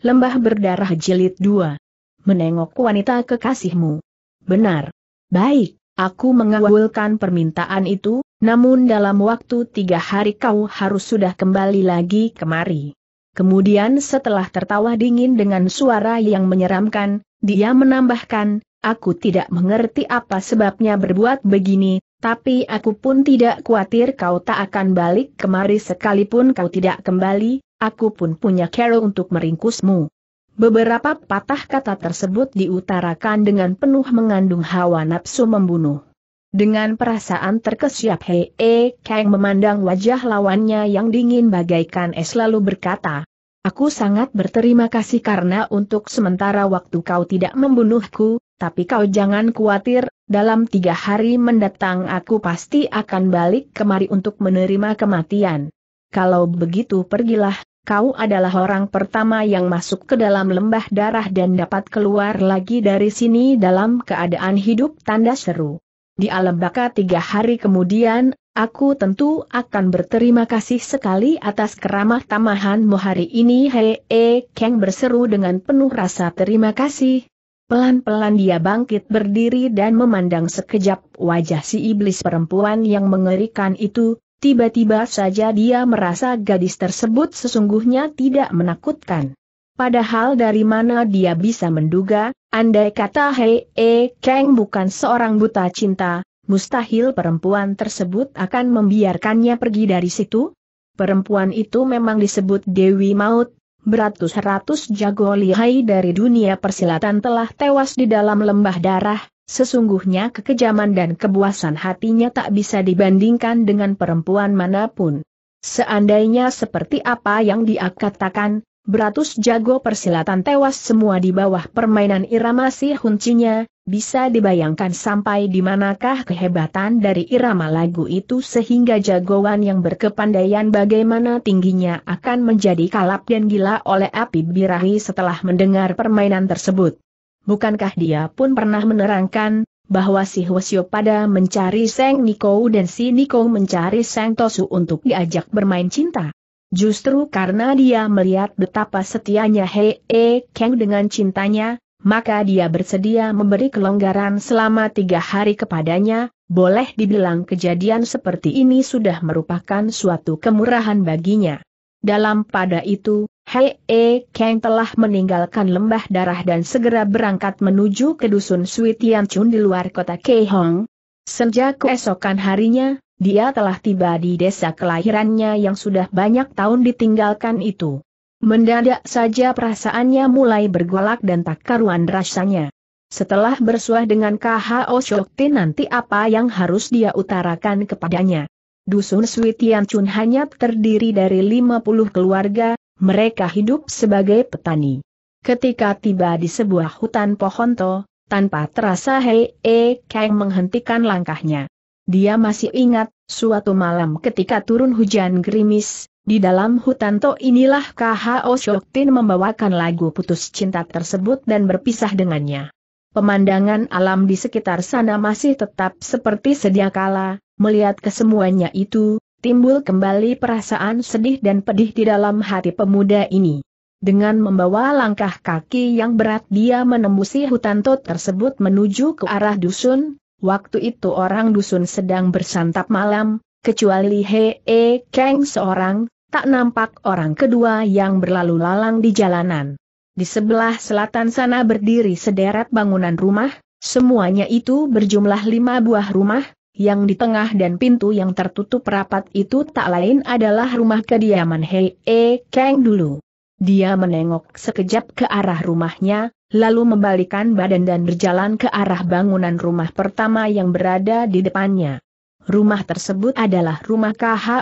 Lembah Berdarah Jilid 2. Menengok wanita kekasihmu. Benar. Baik, aku mengawalkan permintaan itu, namun dalam waktu tiga hari kau harus sudah kembali lagi kemari. Kemudian setelah tertawa dingin dengan suara yang menyeramkan, dia menambahkan, aku tidak mengerti apa sebabnya berbuat begini, tapi aku pun tidak khawatir kau tak akan balik kemari sekalipun kau tidak kembali, aku pun punya kero untuk meringkusmu. Beberapa patah kata tersebut diutarakan dengan penuh mengandung hawa nafsu membunuh. Dengan perasaan terkesiap Hei E Kang memandang wajah lawannya yang dingin bagaikan es lalu berkata, Aku sangat berterima kasih karena untuk sementara waktu kau tidak membunuhku, tapi kau jangan khawatir, dalam tiga hari mendatang aku pasti akan balik kemari untuk menerima kematian. Kalau begitu pergilah, kau adalah orang pertama yang masuk ke dalam lembah darah dan dapat keluar lagi dari sini dalam keadaan hidup tanda seru. Di alam baka tiga hari kemudian, aku tentu akan berterima kasih sekali atas keramah tamahanmu hari ini Hei -e Kang berseru dengan penuh rasa terima kasih. Pelan-pelan dia bangkit berdiri dan memandang sekejap wajah si iblis perempuan yang mengerikan itu, Tiba-tiba saja dia merasa gadis tersebut sesungguhnya tidak menakutkan. Padahal dari mana dia bisa menduga, andai kata Hei E Kang bukan seorang buta cinta, mustahil perempuan tersebut akan membiarkannya pergi dari situ? Perempuan itu memang disebut Dewi Maut, beratus-ratus jago lihai dari dunia persilatan telah tewas di dalam lembah darah, Sesungguhnya kekejaman dan kebuasan hatinya tak bisa dibandingkan dengan perempuan manapun. Seandainya seperti apa yang dia katakan, beratus jago persilatan tewas semua di bawah permainan irama si huncinya, bisa dibayangkan sampai di manakah kehebatan dari irama lagu itu sehingga jagoan yang berkepandaian bagaimana tingginya akan menjadi kalap dan gila oleh api birahi setelah mendengar permainan tersebut bukankah dia pun pernah menerangkan, bahwa si Hwasyo pada mencari Seng Niko dan si Niko mencari Seng Tosu untuk diajak bermain cinta. Justru karena dia melihat betapa setianya Hei E Kang dengan cintanya, maka dia bersedia memberi kelonggaran selama tiga hari kepadanya, boleh dibilang kejadian seperti ini sudah merupakan suatu kemurahan baginya. Dalam pada itu, Hei E eh, Kang telah meninggalkan lembah darah dan segera berangkat menuju ke dusun Sui Tian Chun di luar kota Keihong. Sejak keesokan harinya, dia telah tiba di desa kelahirannya yang sudah banyak tahun ditinggalkan itu. Mendadak saja perasaannya mulai bergolak dan tak karuan rasanya. Setelah bersuah dengan KHO Shokti nanti apa yang harus dia utarakan kepadanya. Dusun Sui Tian Chun hanya terdiri dari 50 keluarga, mereka hidup sebagai petani. Ketika tiba di sebuah hutan pohon to, tanpa terasa Hei E Kang menghentikan langkahnya. Dia masih ingat, suatu malam ketika turun hujan gerimis, di dalam hutan to inilah KHO Shoktin membawakan lagu putus cinta tersebut dan berpisah dengannya. Pemandangan alam di sekitar sana masih tetap seperti sedia kala, melihat kesemuanya itu, timbul kembali perasaan sedih dan pedih di dalam hati pemuda ini. Dengan membawa langkah kaki yang berat dia menembusi hutan tot tersebut menuju ke arah dusun, waktu itu orang dusun sedang bersantap malam, kecuali Hee e Kang seorang, tak nampak orang kedua yang berlalu lalang di jalanan. Di sebelah selatan sana berdiri sederet bangunan rumah, semuanya itu berjumlah lima buah rumah, yang di tengah dan pintu yang tertutup rapat itu tak lain adalah rumah kediaman Hei E Kang dulu. Dia menengok sekejap ke arah rumahnya, lalu membalikan badan dan berjalan ke arah bangunan rumah pertama yang berada di depannya. Rumah tersebut adalah rumah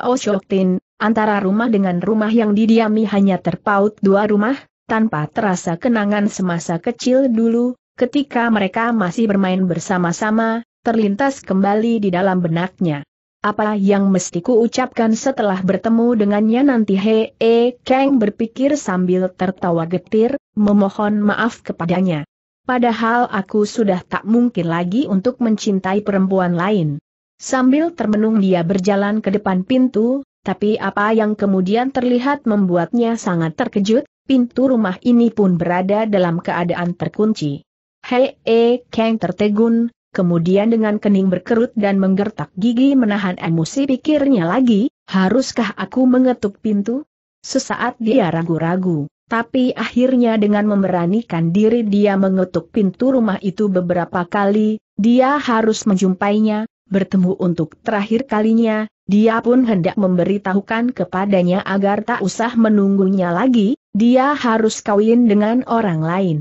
O Oshoktin, antara rumah dengan rumah yang didiami hanya terpaut dua rumah, tanpa terasa kenangan semasa kecil dulu, ketika mereka masih bermain bersama-sama, terlintas kembali di dalam benaknya. Apa yang mesti ku ucapkan setelah bertemu dengannya nanti He E Kang berpikir sambil tertawa getir, memohon maaf kepadanya. Padahal aku sudah tak mungkin lagi untuk mencintai perempuan lain. Sambil termenung dia berjalan ke depan pintu, tapi apa yang kemudian terlihat membuatnya sangat terkejut, pintu rumah ini pun berada dalam keadaan terkunci. Hei E Kang tertegun, kemudian dengan kening berkerut dan menggertak gigi menahan emosi pikirnya lagi, haruskah aku mengetuk pintu? Sesaat dia ragu-ragu, tapi akhirnya dengan memberanikan diri dia mengetuk pintu rumah itu beberapa kali, dia harus menjumpainya, bertemu untuk terakhir kalinya, dia pun hendak memberitahukan kepadanya agar tak usah menunggunya lagi, dia harus kawin dengan orang lain.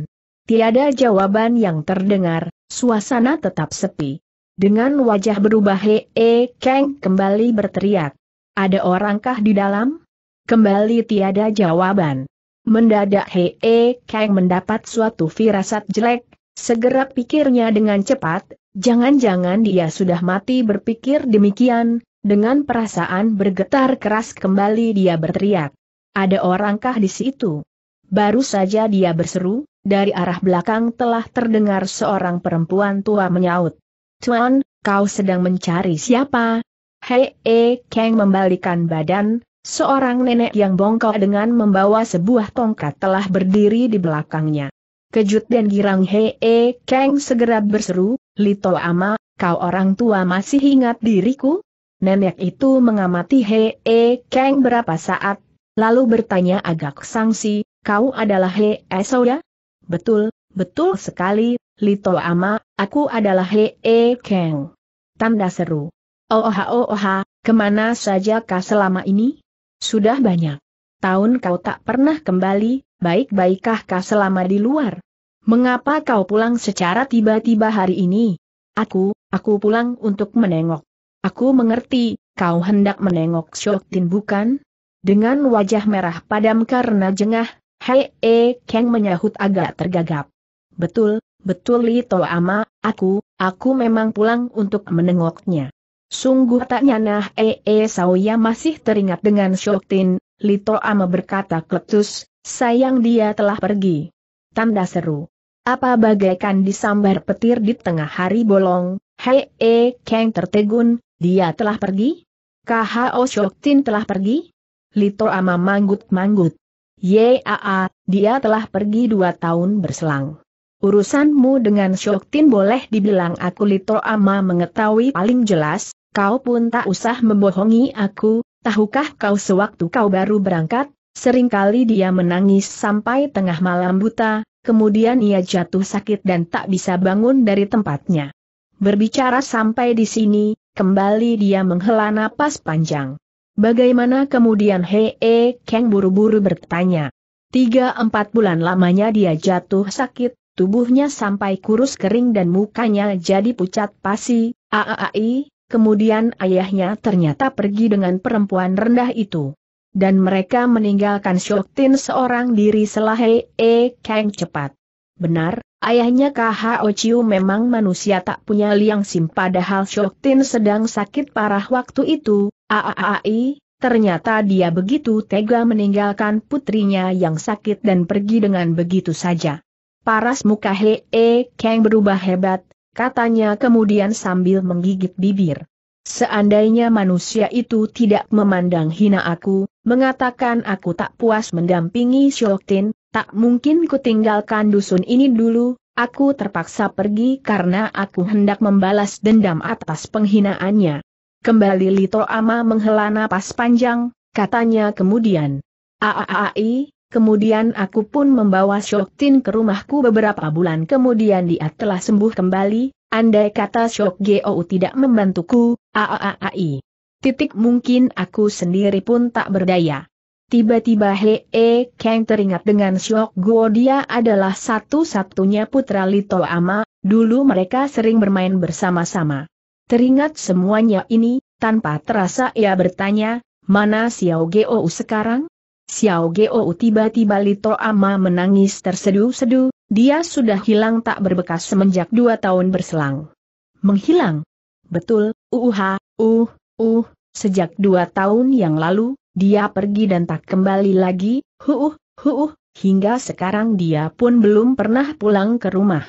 Tiada jawaban yang terdengar, Suasana tetap sepi. Dengan wajah berubah Hee -he Kang kembali berteriak. Ada orangkah di dalam? Kembali tiada jawaban. Mendadak Hee -he Kang mendapat suatu firasat jelek, segera pikirnya dengan cepat, jangan-jangan dia sudah mati berpikir demikian, dengan perasaan bergetar keras kembali dia berteriak. Ada orangkah di situ? Baru saja dia berseru, dari arah belakang telah terdengar seorang perempuan tua menyaut. Tuan, kau sedang mencari siapa? Hei, e, Kang membalikan badan, seorang nenek yang bongkok dengan membawa sebuah tongkat telah berdiri di belakangnya. Kejut dan girang Hei, e, Kang segera berseru, Lito Ama, kau orang tua masih ingat diriku? Nenek itu mengamati Hei, e, Kang berapa saat, lalu bertanya agak sangsi, kau adalah Hei Esau ya? Betul, betul sekali, Lito Ama, aku adalah Hee E Kang. Tanda seru. Oha oha, kemana saja kah selama ini? Sudah banyak. Tahun kau tak pernah kembali, baik-baikkah kah selama di luar? Mengapa kau pulang secara tiba-tiba hari ini? Aku, aku pulang untuk menengok. Aku mengerti, kau hendak menengok Shoktin bukan? Dengan wajah merah padam karena jengah, Hei E eh, Kang menyahut agak tergagap. Betul, betul Li Ama, aku, aku memang pulang untuk menengoknya. Sungguh tak nyana E eh, E eh, Saoya masih teringat dengan Tin, Li Ama berkata kletus, sayang dia telah pergi. Tanda seru. Apa bagaikan disambar petir di tengah hari bolong, Hei E Kang tertegun, dia telah pergi? KHO Tin telah pergi? Li Ama manggut-manggut. Yaa, dia telah pergi dua tahun berselang. Urusanmu dengan Shoktin boleh dibilang aku Lito Ama mengetahui paling jelas, kau pun tak usah membohongi aku, tahukah kau sewaktu kau baru berangkat, seringkali dia menangis sampai tengah malam buta, kemudian ia jatuh sakit dan tak bisa bangun dari tempatnya. Berbicara sampai di sini, kembali dia menghela napas panjang. Bagaimana kemudian Hee Kang buru-buru bertanya. Tiga empat bulan lamanya dia jatuh sakit, tubuhnya sampai kurus kering dan mukanya jadi pucat pasi, aaai, kemudian ayahnya ternyata pergi dengan perempuan rendah itu. Dan mereka meninggalkan Syoktin seorang diri selah Hee Kang cepat. Benar, Ayahnya K.H.O. Chiu memang manusia tak punya liang sim padahal Shok Tin sedang sakit parah waktu itu, aaai, ternyata dia begitu tega meninggalkan putrinya yang sakit dan pergi dengan begitu saja. Paras muka E Kang berubah hebat, katanya kemudian sambil menggigit bibir. Seandainya manusia itu tidak memandang hina aku, mengatakan aku tak puas mendampingi Shok Tin, Tak mungkin ku tinggalkan dusun ini dulu, aku terpaksa pergi karena aku hendak membalas dendam atas penghinaannya. Kembali Lito Ama menghela napas panjang, katanya kemudian. Aaai, kemudian aku pun membawa Shoktin ke rumahku beberapa bulan kemudian dia telah sembuh kembali, andai kata Shok Gou tidak membantuku, aaai. Titik mungkin aku sendiri pun tak berdaya. Tiba-tiba Hee Kang teringat dengan Siok Guo dia adalah satu-satunya putra Lito Ama, dulu mereka sering bermain bersama-sama. Teringat semuanya ini, tanpa terasa ia bertanya, mana Xiao Guo sekarang? Xiao Guo tiba-tiba Lito Ama menangis tersedu-sedu, dia sudah hilang tak berbekas semenjak dua tahun berselang. Menghilang? Betul, uh, uh, uh, sejak dua tahun yang lalu, dia pergi dan tak kembali lagi, huuh, huuh, hingga sekarang dia pun belum pernah pulang ke rumah.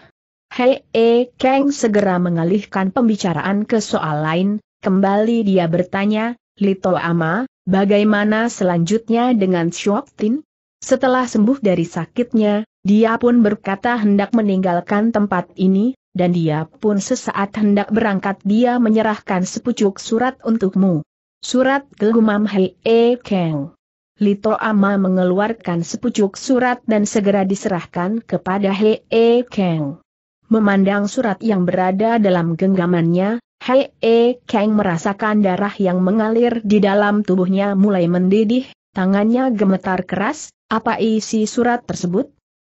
Hei E Kang segera mengalihkan pembicaraan ke soal lain, kembali dia bertanya, Lito Ama, bagaimana selanjutnya dengan Shuok Tin? Setelah sembuh dari sakitnya, dia pun berkata hendak meninggalkan tempat ini, dan dia pun sesaat hendak berangkat dia menyerahkan sepucuk surat untukmu. Surat Gelgumam Hei E Keng. Lito Ama mengeluarkan sepucuk surat dan segera diserahkan kepada Hei E Keng. Memandang surat yang berada dalam genggamannya, Hei E Keng merasakan darah yang mengalir di dalam tubuhnya mulai mendidih, tangannya gemetar keras, apa isi surat tersebut?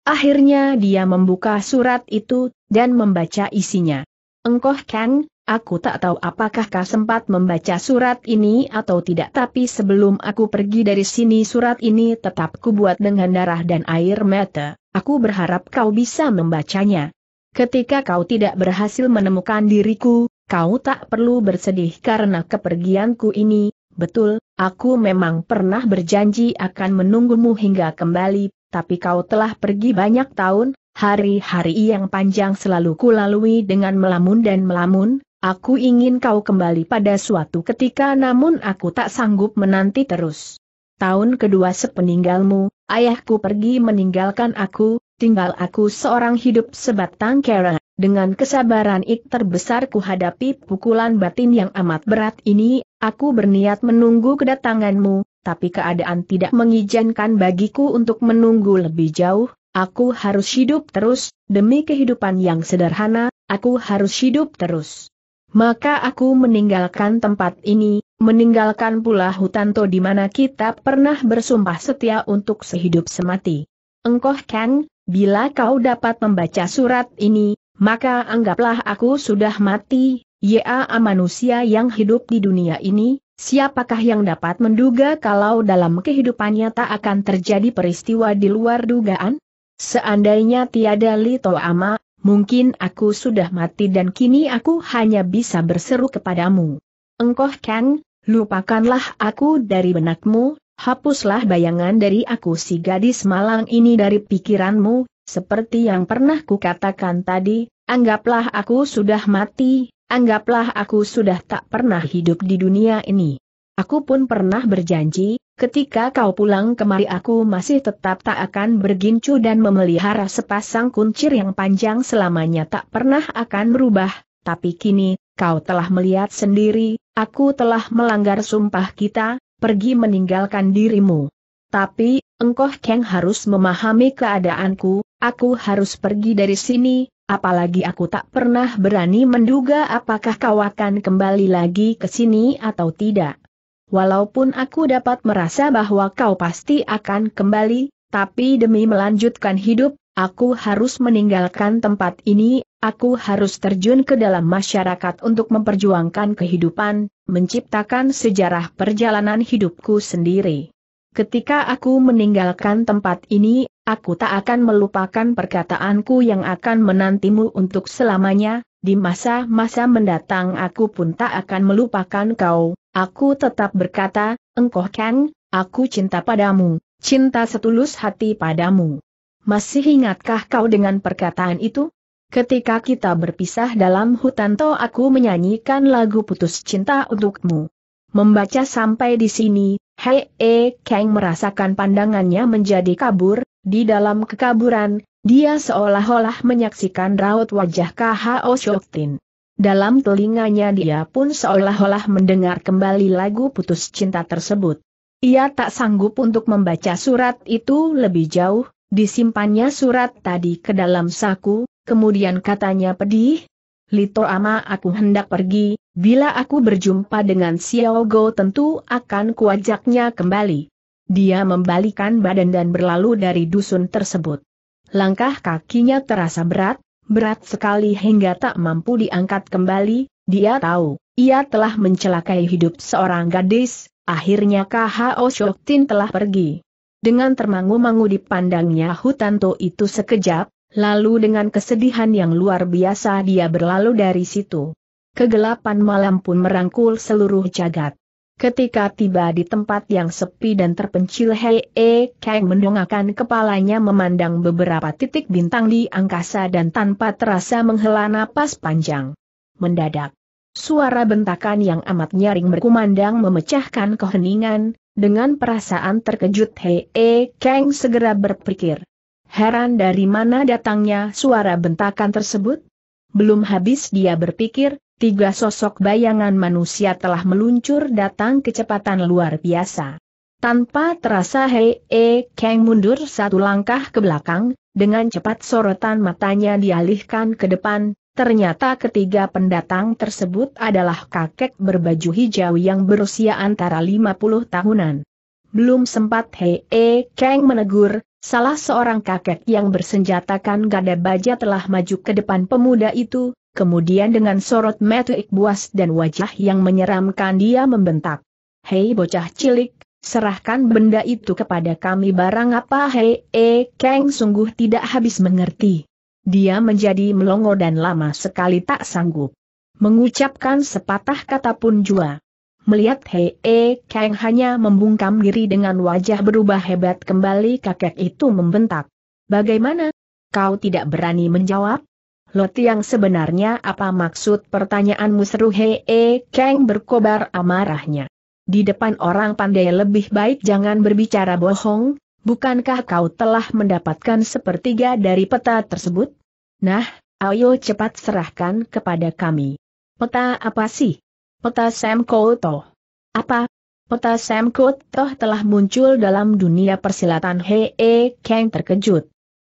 Akhirnya dia membuka surat itu, dan membaca isinya. Engkoh Kang, Aku tak tahu apakah kau sempat membaca surat ini atau tidak tapi sebelum aku pergi dari sini surat ini tetap kubuat dengan darah dan air mata, aku berharap kau bisa membacanya. Ketika kau tidak berhasil menemukan diriku, kau tak perlu bersedih karena kepergianku ini, betul, aku memang pernah berjanji akan menunggumu hingga kembali, tapi kau telah pergi banyak tahun, hari-hari yang panjang selalu kulalui dengan melamun dan melamun, Aku ingin kau kembali pada suatu ketika namun aku tak sanggup menanti terus. Tahun kedua sepeninggalmu, ayahku pergi meninggalkan aku, tinggal aku seorang hidup sebatang kera. Dengan kesabaran ik terbesar ku hadapi pukulan batin yang amat berat ini, aku berniat menunggu kedatanganmu, tapi keadaan tidak mengizinkan bagiku untuk menunggu lebih jauh, aku harus hidup terus, demi kehidupan yang sederhana, aku harus hidup terus maka aku meninggalkan tempat ini, meninggalkan pula hutan to di mana kita pernah bersumpah setia untuk sehidup semati. Engkoh Kang, bila kau dapat membaca surat ini, maka anggaplah aku sudah mati, ya manusia yang hidup di dunia ini, siapakah yang dapat menduga kalau dalam kehidupannya tak akan terjadi peristiwa di luar dugaan? Seandainya tiada Lito Ama, mungkin aku sudah mati dan kini aku hanya bisa berseru kepadamu. Engkau Kang, lupakanlah aku dari benakmu, hapuslah bayangan dari aku si gadis malang ini dari pikiranmu, seperti yang pernah kukatakan tadi, anggaplah aku sudah mati, anggaplah aku sudah tak pernah hidup di dunia ini. Aku pun pernah berjanji, Ketika kau pulang kemari aku masih tetap tak akan bergincu dan memelihara sepasang kuncir yang panjang selamanya tak pernah akan berubah, tapi kini, kau telah melihat sendiri, aku telah melanggar sumpah kita, pergi meninggalkan dirimu. Tapi, engkau Kang harus memahami keadaanku, aku harus pergi dari sini, apalagi aku tak pernah berani menduga apakah kau akan kembali lagi ke sini atau tidak. Walaupun aku dapat merasa bahwa kau pasti akan kembali, tapi demi melanjutkan hidup, aku harus meninggalkan tempat ini, aku harus terjun ke dalam masyarakat untuk memperjuangkan kehidupan, menciptakan sejarah perjalanan hidupku sendiri. Ketika aku meninggalkan tempat ini, aku tak akan melupakan perkataanku yang akan menantimu untuk selamanya, di masa-masa mendatang aku pun tak akan melupakan kau, Aku tetap berkata, engkau kan, aku cinta padamu, cinta setulus hati padamu. Masih ingatkah kau dengan perkataan itu? Ketika kita berpisah dalam hutan to aku menyanyikan lagu putus cinta untukmu. Membaca sampai di sini, Hei E Kang merasakan pandangannya menjadi kabur, di dalam kekaburan, dia seolah-olah menyaksikan raut wajah K.H.O. Shoktin. Dalam telinganya dia pun seolah-olah mendengar kembali lagu putus cinta tersebut. Ia tak sanggup untuk membaca surat itu lebih jauh, disimpannya surat tadi ke dalam saku, kemudian katanya pedih, Lito ama aku hendak pergi, bila aku berjumpa dengan Xiao Go tentu akan kuajaknya kembali. Dia membalikan badan dan berlalu dari dusun tersebut. Langkah kakinya terasa berat, berat sekali hingga tak mampu diangkat kembali, dia tahu, ia telah mencelakai hidup seorang gadis, akhirnya KHO Shoktin telah pergi. Dengan termangu-mangu dipandangnya Hutanto itu sekejap, lalu dengan kesedihan yang luar biasa dia berlalu dari situ. Kegelapan malam pun merangkul seluruh jagat. Ketika tiba di tempat yang sepi dan terpencil Hei E Kang mendongakkan kepalanya memandang beberapa titik bintang di angkasa dan tanpa terasa menghela napas panjang. Mendadak, suara bentakan yang amat nyaring berkumandang memecahkan keheningan, dengan perasaan terkejut Hei E Kang segera berpikir. Heran dari mana datangnya suara bentakan tersebut? Belum habis dia berpikir, tiga sosok bayangan manusia telah meluncur datang kecepatan luar biasa. Tanpa terasa Hei E Kang mundur satu langkah ke belakang, dengan cepat sorotan matanya dialihkan ke depan, ternyata ketiga pendatang tersebut adalah kakek berbaju hijau yang berusia antara 50 tahunan. Belum sempat Hei E Kang menegur, salah seorang kakek yang bersenjatakan gada baja telah maju ke depan pemuda itu, Kemudian dengan sorot mata buas dan wajah yang menyeramkan dia membentak. Hei bocah cilik, serahkan benda itu kepada kami barang apa hei eh, Kang sungguh tidak habis mengerti. Dia menjadi melongo dan lama sekali tak sanggup. Mengucapkan sepatah kata pun jua. Melihat hei e eh, Kang hanya membungkam diri dengan wajah berubah hebat kembali kakek itu membentak. Bagaimana? Kau tidak berani menjawab? Loti yang sebenarnya apa maksud pertanyaan seru Hee Kang berkobar amarahnya. Di depan orang pandai lebih baik jangan berbicara bohong, bukankah kau telah mendapatkan sepertiga dari peta tersebut? Nah, ayo cepat serahkan kepada kami. Peta apa sih? Peta Sam Koto. Apa? Peta Sam Koto telah muncul dalam dunia persilatan Hee Kang terkejut.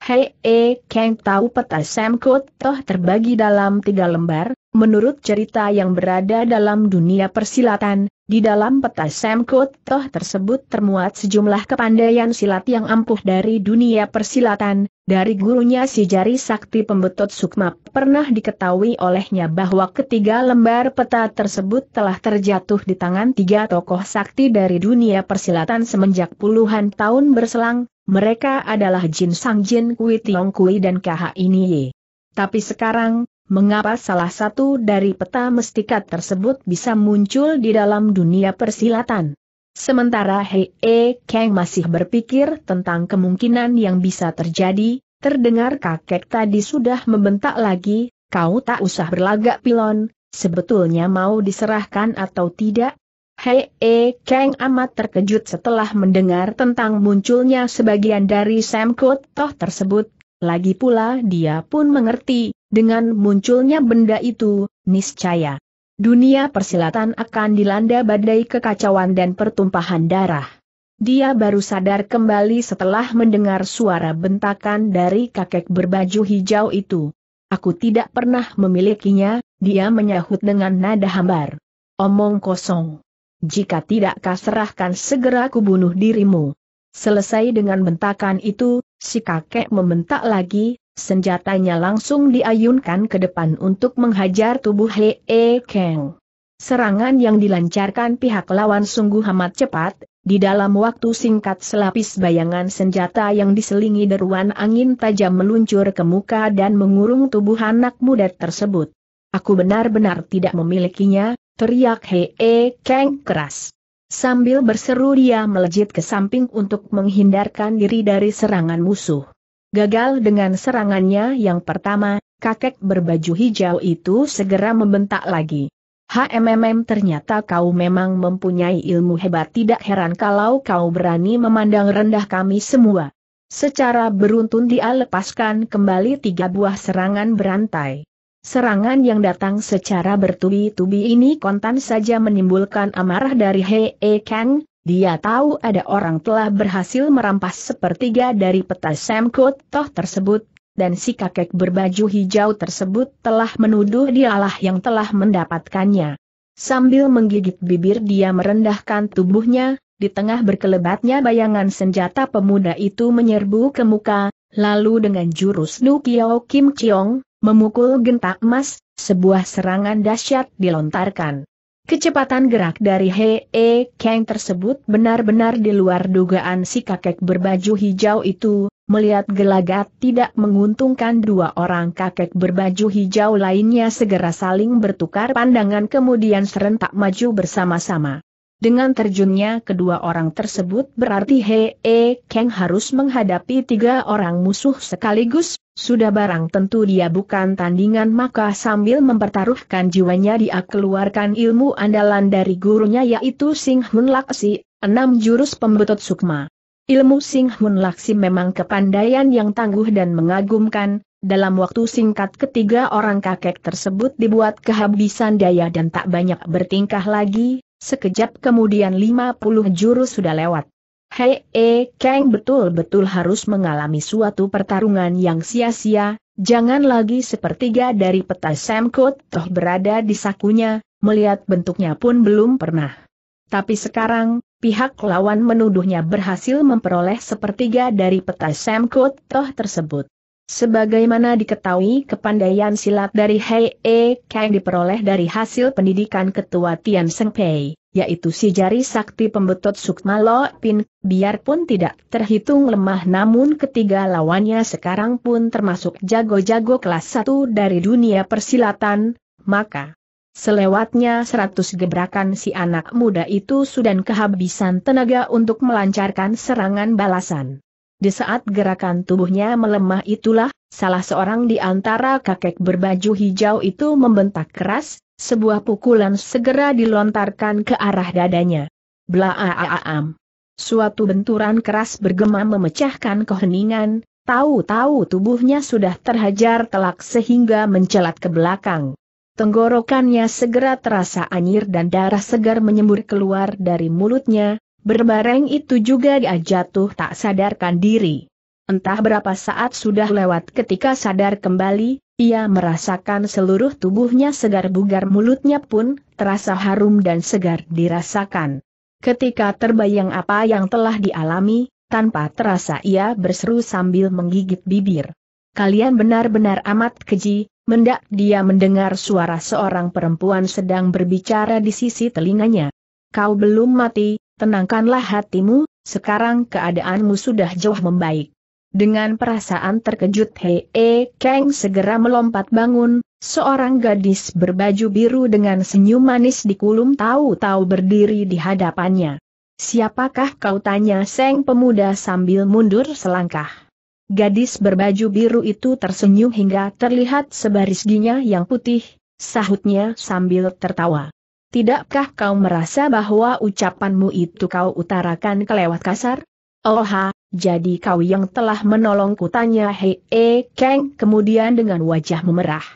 Hei eh, Kang tahu peta Sam toh terbagi dalam tiga lembar, Menurut cerita yang berada dalam dunia persilatan, di dalam peta Sam Toh tersebut termuat sejumlah kepandaian silat yang ampuh dari dunia persilatan, dari gurunya si jari sakti pembetot Sukma pernah diketahui olehnya bahwa ketiga lembar peta tersebut telah terjatuh di tangan tiga tokoh sakti dari dunia persilatan semenjak puluhan tahun berselang, mereka adalah Jin Sang Jin Kui Tiong Kui dan KH Ini Tapi sekarang, mengapa salah satu dari peta mestikat tersebut bisa muncul di dalam dunia persilatan. Sementara Hei E Kang masih berpikir tentang kemungkinan yang bisa terjadi, terdengar kakek tadi sudah membentak lagi, kau tak usah berlagak pilon, sebetulnya mau diserahkan atau tidak, Hei E Kang amat terkejut setelah mendengar tentang munculnya sebagian dari Sam Toh tersebut, lagi pula dia pun mengerti, dengan munculnya benda itu, niscaya dunia persilatan akan dilanda badai kekacauan dan pertumpahan darah. Dia baru sadar kembali setelah mendengar suara bentakan dari kakek berbaju hijau itu. Aku tidak pernah memilikinya, dia menyahut dengan nada hambar. Omong kosong. Jika tidak kau serahkan segera kubunuh dirimu. Selesai dengan bentakan itu, si kakek membentak lagi, Senjatanya langsung diayunkan ke depan untuk menghajar tubuh Hee Kang. Serangan yang dilancarkan pihak lawan sungguh amat cepat, di dalam waktu singkat selapis bayangan senjata yang diselingi deruan angin tajam meluncur ke muka dan mengurung tubuh anak muda tersebut. Aku benar-benar tidak memilikinya, teriak Hee Kang keras. Sambil berseru dia melejit ke samping untuk menghindarkan diri dari serangan musuh. Gagal dengan serangannya yang pertama, kakek berbaju hijau itu segera membentak lagi. HMMM ternyata kau memang mempunyai ilmu hebat tidak heran kalau kau berani memandang rendah kami semua. Secara beruntun dia lepaskan kembali tiga buah serangan berantai. Serangan yang datang secara bertubi-tubi ini kontan saja menimbulkan amarah dari Hee Kang, dia tahu ada orang telah berhasil merampas sepertiga dari peta Samkot Toh tersebut, dan si kakek berbaju hijau tersebut telah menuduh dialah yang telah mendapatkannya. Sambil menggigit bibir dia merendahkan tubuhnya, di tengah berkelebatnya bayangan senjata pemuda itu menyerbu ke muka, lalu dengan jurus Nukiao Kim Chiong, memukul gentak emas, sebuah serangan dahsyat dilontarkan. Kecepatan gerak dari Hee -E Kang tersebut benar-benar di luar dugaan si kakek berbaju hijau itu, melihat gelagat tidak menguntungkan dua orang kakek berbaju hijau lainnya segera saling bertukar pandangan kemudian serentak maju bersama-sama. Dengan terjunnya kedua orang tersebut berarti Hee -E Kang harus menghadapi tiga orang musuh sekaligus, sudah barang tentu dia bukan tandingan maka sambil mempertaruhkan jiwanya dia keluarkan ilmu andalan dari gurunya yaitu Sing Hun Laksi, enam jurus pembetut sukma. Ilmu Sing Hun Laksi memang kepandaian yang tangguh dan mengagumkan, dalam waktu singkat ketiga orang kakek tersebut dibuat kehabisan daya dan tak banyak bertingkah lagi, sekejap kemudian lima puluh jurus sudah lewat. Hei eh, Kang betul-betul harus mengalami suatu pertarungan yang sia-sia, jangan lagi sepertiga dari peta Samkut toh berada di sakunya, melihat bentuknya pun belum pernah. Tapi sekarang, pihak lawan menuduhnya berhasil memperoleh sepertiga dari peta Samkut toh tersebut. Sebagaimana diketahui kepandaian silat dari Hei E Kang diperoleh dari hasil pendidikan ketua Tian Seng Pei, yaitu si jari sakti pembetot Sukma Lo Pin, biarpun tidak terhitung lemah namun ketiga lawannya sekarang pun termasuk jago-jago kelas 1 dari dunia persilatan, maka selewatnya 100 gebrakan si anak muda itu sudah kehabisan tenaga untuk melancarkan serangan balasan. Di saat gerakan tubuhnya melemah itulah, salah seorang di antara kakek berbaju hijau itu membentak keras, sebuah pukulan segera dilontarkan ke arah dadanya. Blaaam. Suatu benturan keras bergema memecahkan keheningan, tahu-tahu tubuhnya sudah terhajar telak sehingga mencelat ke belakang. Tenggorokannya segera terasa anyir dan darah segar menyembur keluar dari mulutnya, Berbareng itu juga dia jatuh tak sadarkan diri. Entah berapa saat sudah lewat ketika sadar kembali, ia merasakan seluruh tubuhnya segar bugar mulutnya pun terasa harum dan segar dirasakan. Ketika terbayang apa yang telah dialami, tanpa terasa ia berseru sambil menggigit bibir. Kalian benar-benar amat keji, mendak dia mendengar suara seorang perempuan sedang berbicara di sisi telinganya. Kau belum mati, Tenangkanlah hatimu, sekarang keadaanmu sudah jauh membaik. Dengan perasaan terkejut Hei e Kang segera melompat bangun, seorang gadis berbaju biru dengan senyum manis di kulum tahu-tahu berdiri di hadapannya. Siapakah kau tanya Seng pemuda sambil mundur selangkah. Gadis berbaju biru itu tersenyum hingga terlihat sebaris ginya yang putih, sahutnya sambil tertawa. Tidakkah kau merasa bahwa ucapanmu itu kau utarakan kelewat kasar? Oh ha, jadi kau yang telah menolongku tanya Hei e, Kang kemudian dengan wajah memerah.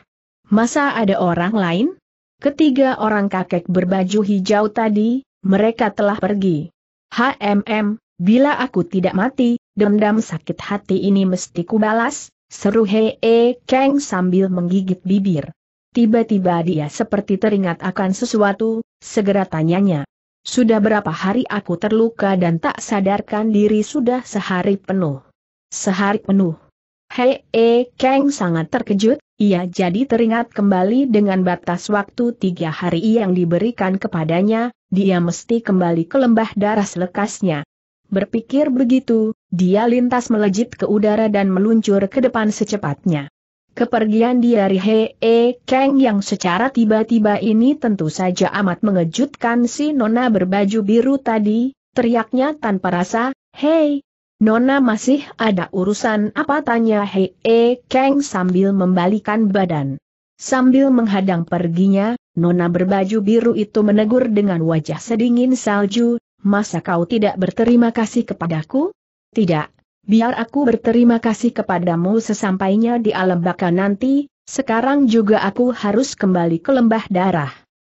Masa ada orang lain? Ketiga orang kakek berbaju hijau tadi, mereka telah pergi. HMM, bila aku tidak mati, dendam sakit hati ini mesti kubalas, seru Hei e, Kang sambil menggigit bibir. Tiba-tiba dia seperti teringat akan sesuatu, segera tanyanya. Sudah berapa hari aku terluka dan tak sadarkan diri sudah sehari penuh. Sehari penuh. Hei, e, eh, Kang sangat terkejut, ia jadi teringat kembali dengan batas waktu tiga hari yang diberikan kepadanya, dia mesti kembali ke lembah darah lekasnya. Berpikir begitu, dia lintas melejit ke udara dan meluncur ke depan secepatnya. Kepergian dari Hee Kang yang secara tiba-tiba ini tentu saja amat mengejutkan si Nona berbaju biru tadi, teriaknya tanpa rasa, Hei, Nona masih ada urusan apa tanya Hee Kang sambil membalikan badan. Sambil menghadang perginya, Nona berbaju biru itu menegur dengan wajah sedingin salju, masa kau tidak berterima kasih kepadaku? Tidak, biar aku berterima kasih kepadamu sesampainya di alam baka nanti, sekarang juga aku harus kembali ke lembah darah.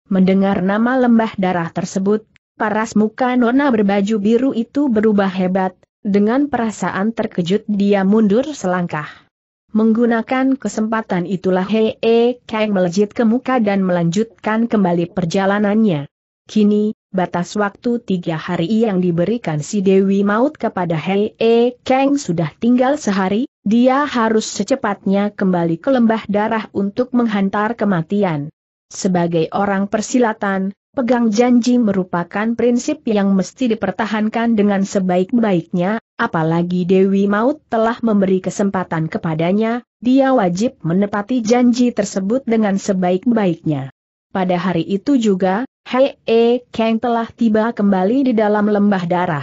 Mendengar nama lembah darah tersebut, paras muka nona berbaju biru itu berubah hebat, dengan perasaan terkejut dia mundur selangkah. Menggunakan kesempatan itulah Hee -he Kang melejit ke muka dan melanjutkan kembali perjalanannya. Kini, batas waktu tiga hari yang diberikan si Dewi Maut kepada Hei E Kang sudah tinggal sehari, dia harus secepatnya kembali ke lembah darah untuk menghantar kematian. Sebagai orang persilatan, pegang janji merupakan prinsip yang mesti dipertahankan dengan sebaik-baiknya, apalagi Dewi Maut telah memberi kesempatan kepadanya, dia wajib menepati janji tersebut dengan sebaik-baiknya. Pada hari itu juga, Hei E Kang telah tiba kembali di dalam lembah darah.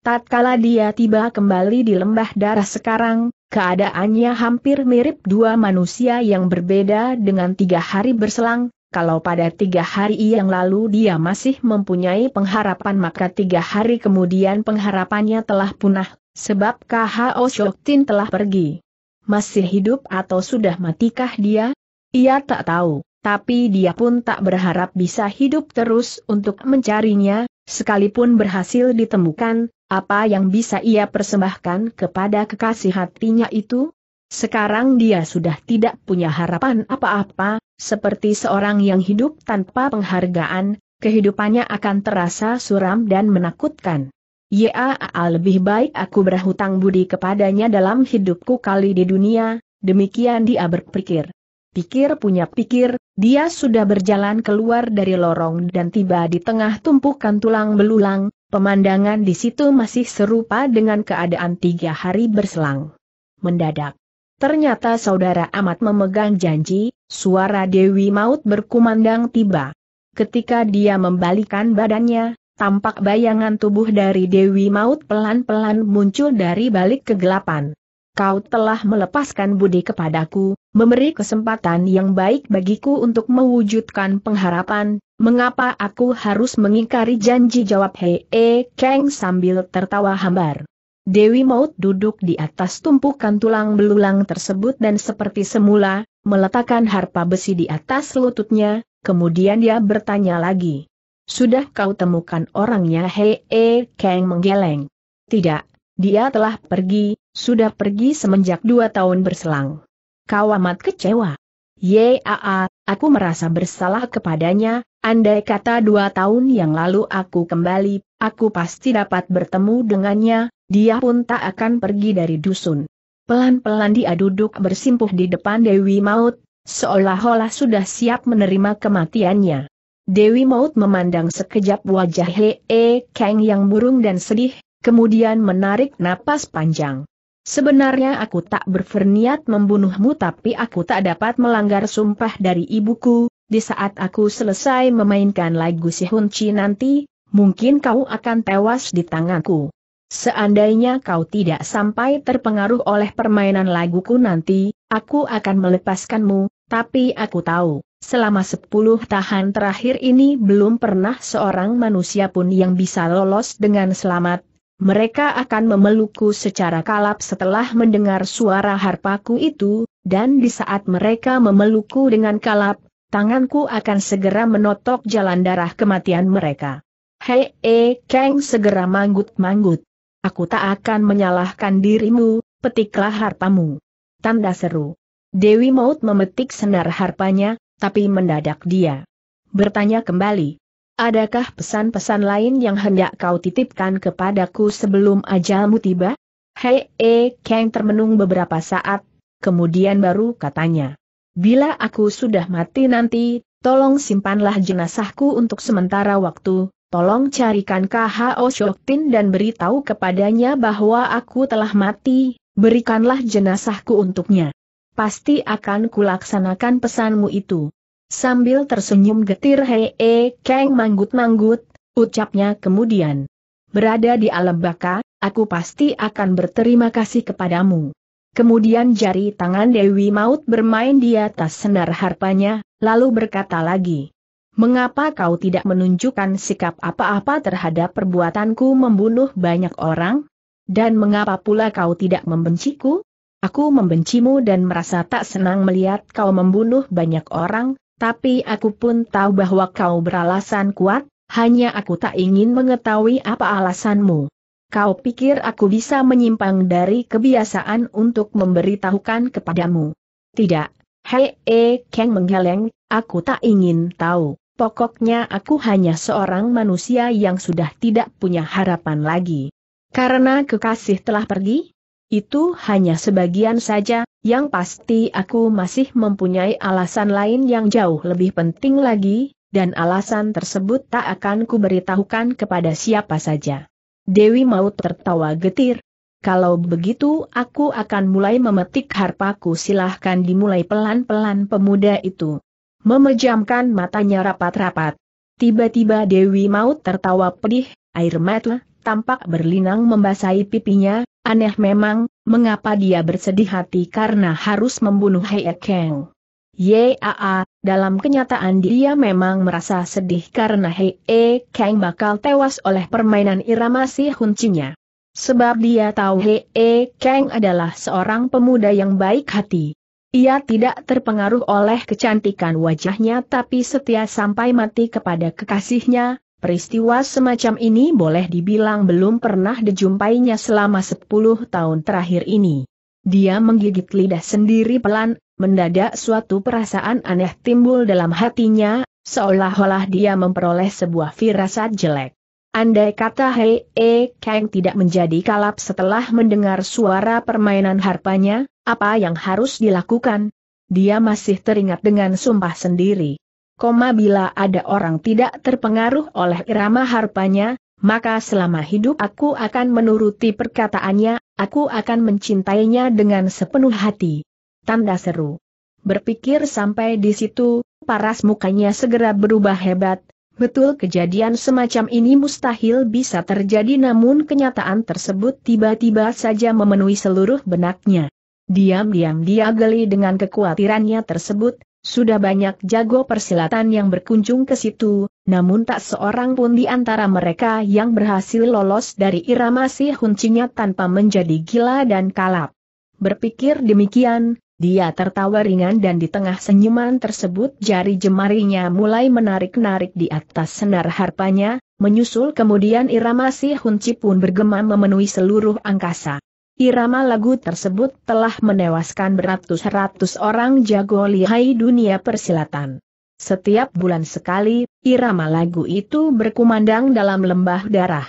Tatkala dia tiba kembali di lembah darah sekarang, keadaannya hampir mirip dua manusia yang berbeda dengan tiga hari berselang, kalau pada tiga hari yang lalu dia masih mempunyai pengharapan maka tiga hari kemudian pengharapannya telah punah, sebab KHO Shoktin telah pergi. Masih hidup atau sudah matikah dia? Ia tak tahu tapi dia pun tak berharap bisa hidup terus untuk mencarinya, sekalipun berhasil ditemukan, apa yang bisa ia persembahkan kepada kekasih hatinya itu? Sekarang dia sudah tidak punya harapan apa-apa, seperti seorang yang hidup tanpa penghargaan, kehidupannya akan terasa suram dan menakutkan. Ya, lebih baik aku berhutang budi kepadanya dalam hidupku kali di dunia, demikian dia berpikir. Pikir punya pikir, dia sudah berjalan keluar dari lorong dan tiba di tengah tumpukan tulang belulang, pemandangan di situ masih serupa dengan keadaan tiga hari berselang. Mendadak. Ternyata saudara amat memegang janji, suara Dewi Maut berkumandang tiba. Ketika dia membalikan badannya, tampak bayangan tubuh dari Dewi Maut pelan-pelan muncul dari balik kegelapan kau telah melepaskan budi kepadaku, memberi kesempatan yang baik bagiku untuk mewujudkan pengharapan, mengapa aku harus mengingkari janji jawab Hei e Kang sambil tertawa hambar. Dewi Maut duduk di atas tumpukan tulang belulang tersebut dan seperti semula, meletakkan harpa besi di atas lututnya, kemudian dia bertanya lagi. Sudah kau temukan orangnya Hei e Kang menggeleng? Tidak, dia telah pergi, sudah pergi semenjak dua tahun berselang. Kau amat kecewa. Yaa, aku merasa bersalah kepadanya, andai kata dua tahun yang lalu aku kembali, aku pasti dapat bertemu dengannya, dia pun tak akan pergi dari dusun. Pelan-pelan dia duduk bersimpuh di depan Dewi Maut, seolah-olah sudah siap menerima kematiannya. Dewi Maut memandang sekejap wajah Hee Kang yang burung dan sedih, kemudian menarik napas panjang. Sebenarnya aku tak berferniat membunuhmu tapi aku tak dapat melanggar sumpah dari ibuku, di saat aku selesai memainkan lagu si Hun Chi nanti, mungkin kau akan tewas di tanganku. Seandainya kau tidak sampai terpengaruh oleh permainan laguku nanti, aku akan melepaskanmu, tapi aku tahu, selama sepuluh tahan terakhir ini belum pernah seorang manusia pun yang bisa lolos dengan selamat, mereka akan memelukku secara kalap setelah mendengar suara harpaku itu, dan di saat mereka memelukku dengan kalap, tanganku akan segera menotok jalan darah kematian mereka. Hei, e, Kang segera manggut-manggut. Aku tak akan menyalahkan dirimu, petiklah harpamu. Tanda seru. Dewi Maut memetik senar harpanya, tapi mendadak dia bertanya kembali, Adakah pesan-pesan lain yang hendak kau titipkan kepadaku sebelum ajalmu tiba? Hei, e, Kang termenung beberapa saat, kemudian baru katanya. Bila aku sudah mati nanti, tolong simpanlah jenazahku untuk sementara waktu, tolong carikan KHO Shoktin dan beritahu kepadanya bahwa aku telah mati, berikanlah jenazahku untuknya. Pasti akan kulaksanakan pesanmu itu. Sambil tersenyum getir hee eh, keng manggut-manggut, ucapnya kemudian. Berada di alam baka, aku pasti akan berterima kasih kepadamu. Kemudian jari tangan Dewi Maut bermain di atas senar harpanya, lalu berkata lagi. Mengapa kau tidak menunjukkan sikap apa-apa terhadap perbuatanku membunuh banyak orang? Dan mengapa pula kau tidak membenciku? Aku membencimu dan merasa tak senang melihat kau membunuh banyak orang, tapi aku pun tahu bahwa kau beralasan kuat, hanya aku tak ingin mengetahui apa alasanmu. Kau pikir aku bisa menyimpang dari kebiasaan untuk memberitahukan kepadamu? Tidak. Hei, e, Kang menggeleng, aku tak ingin tahu. Pokoknya aku hanya seorang manusia yang sudah tidak punya harapan lagi. Karena kekasih telah pergi, itu hanya sebagian saja, yang pasti aku masih mempunyai alasan lain yang jauh lebih penting lagi, dan alasan tersebut tak akan kuberitahukan kepada siapa saja. Dewi maut tertawa getir. Kalau begitu aku akan mulai memetik harpaku silahkan dimulai pelan-pelan pemuda itu. Memejamkan matanya rapat-rapat. Tiba-tiba Dewi maut tertawa pedih, air mata tampak berlinang membasahi pipinya, aneh memang, mengapa dia bersedih hati karena harus membunuh Hei Ekeng. Yaa, dalam kenyataan dia memang merasa sedih karena Hei e bakal tewas oleh permainan irama si Huncinya. Sebab dia tahu Hei e adalah seorang pemuda yang baik hati. Ia tidak terpengaruh oleh kecantikan wajahnya tapi setia sampai mati kepada kekasihnya, Peristiwa semacam ini boleh dibilang belum pernah dijumpainya selama 10 tahun terakhir ini. Dia menggigit lidah sendiri pelan, mendadak suatu perasaan aneh timbul dalam hatinya, seolah-olah dia memperoleh sebuah firasat jelek. Andai kata Hei E Kang tidak menjadi kalap setelah mendengar suara permainan harpanya, apa yang harus dilakukan? Dia masih teringat dengan sumpah sendiri. Koma bila ada orang tidak terpengaruh oleh irama harpanya, maka selama hidup aku akan menuruti perkataannya, aku akan mencintainya dengan sepenuh hati. Tanda seru. Berpikir sampai di situ, paras mukanya segera berubah hebat, Betul kejadian semacam ini mustahil bisa terjadi namun kenyataan tersebut tiba-tiba saja memenuhi seluruh benaknya. Diam-diam dia geli dengan kekhawatirannya tersebut, sudah banyak jago persilatan yang berkunjung ke situ, namun tak seorang pun di antara mereka yang berhasil lolos dari irama si huncinya tanpa menjadi gila dan kalap. Berpikir demikian, dia tertawa ringan dan di tengah senyuman tersebut jari jemarinya mulai menarik-narik di atas senar harpanya, menyusul kemudian irama si hunci pun bergema memenuhi seluruh angkasa. Irama lagu tersebut telah menewaskan beratus-ratus orang jago lihai dunia persilatan. Setiap bulan sekali, irama lagu itu berkumandang dalam lembah darah.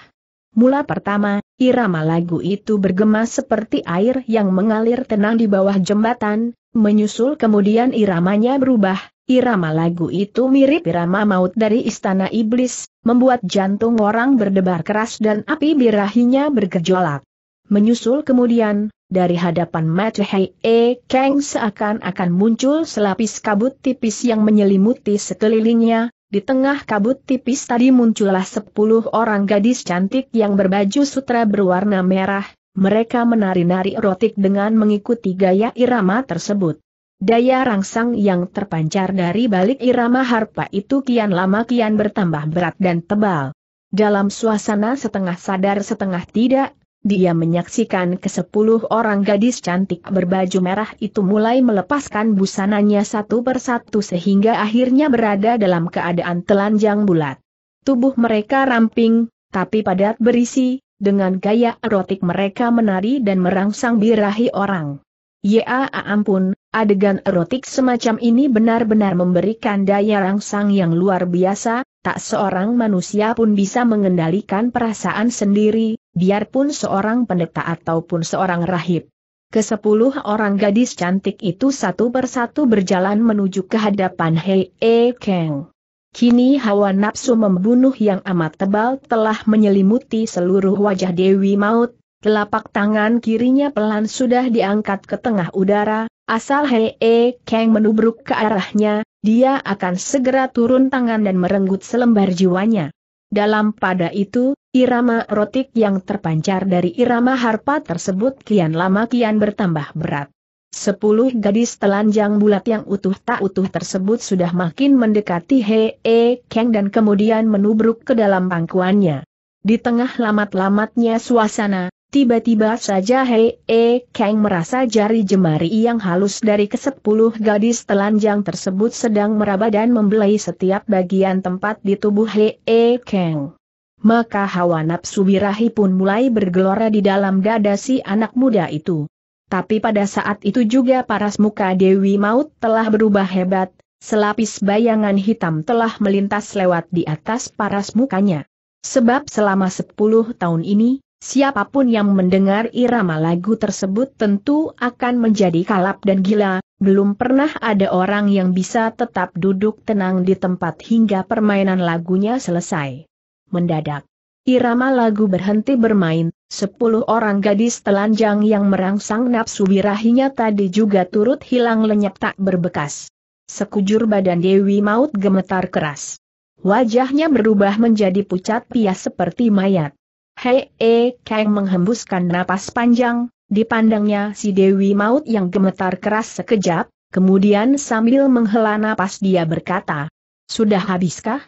Mula pertama, irama lagu itu bergema seperti air yang mengalir tenang di bawah jembatan, menyusul kemudian iramanya berubah, Irama lagu itu mirip irama maut dari istana iblis, membuat jantung orang berdebar keras dan api birahinya bergejolak. Menyusul kemudian, dari hadapan Matu Hei E Kang seakan-akan muncul selapis kabut tipis yang menyelimuti sekelilingnya, di tengah kabut tipis tadi muncullah sepuluh orang gadis cantik yang berbaju sutra berwarna merah, mereka menari-nari erotik dengan mengikuti gaya irama tersebut. Daya rangsang yang terpancar dari balik irama harpa itu kian lama kian bertambah berat dan tebal. Dalam suasana setengah sadar setengah tidak, dia menyaksikan kesepuluh orang gadis cantik berbaju merah itu mulai melepaskan busananya satu persatu sehingga akhirnya berada dalam keadaan telanjang bulat. Tubuh mereka ramping, tapi padat berisi, dengan gaya erotik mereka menari dan merangsang birahi orang. Ya ampun, adegan erotik semacam ini benar-benar memberikan daya rangsang yang luar biasa, tak seorang manusia pun bisa mengendalikan perasaan sendiri, biarpun seorang pendeta ataupun seorang rahib. Kesepuluh orang gadis cantik itu satu persatu berjalan menuju ke hadapan Hei E Kang. Kini hawa nafsu membunuh yang amat tebal telah menyelimuti seluruh wajah Dewi Maut, telapak tangan kirinya pelan sudah diangkat ke tengah udara, asal Hei E Kang menubruk ke arahnya, dia akan segera turun tangan dan merenggut selembar jiwanya. Dalam pada itu, irama rotik yang terpancar dari irama harpa tersebut kian lama kian bertambah berat. Sepuluh gadis telanjang bulat yang utuh tak utuh tersebut sudah makin mendekati He E Kang dan kemudian menubruk ke dalam pangkuannya. Di tengah lamat-lamatnya suasana, Tiba-tiba saja Hei E Kang merasa jari jemari yang halus dari kesepuluh gadis telanjang tersebut sedang meraba dan membelai setiap bagian tempat di tubuh Hei E Kang. Maka hawa nafsu birahi pun mulai bergelora di dalam dada si anak muda itu. Tapi pada saat itu juga paras muka Dewi Maut telah berubah hebat, selapis bayangan hitam telah melintas lewat di atas paras mukanya. Sebab selama sepuluh tahun ini, Siapapun yang mendengar irama lagu tersebut tentu akan menjadi kalap dan gila, belum pernah ada orang yang bisa tetap duduk tenang di tempat hingga permainan lagunya selesai. Mendadak, irama lagu berhenti bermain, sepuluh orang gadis telanjang yang merangsang nafsu birahinya tadi juga turut hilang lenyap tak berbekas. Sekujur badan Dewi Maut gemetar keras. Wajahnya berubah menjadi pucat pias seperti mayat. Hei e, Kang menghembuskan napas panjang, dipandangnya si Dewi Maut yang gemetar keras sekejap, kemudian sambil menghela napas dia berkata, Sudah habiskah?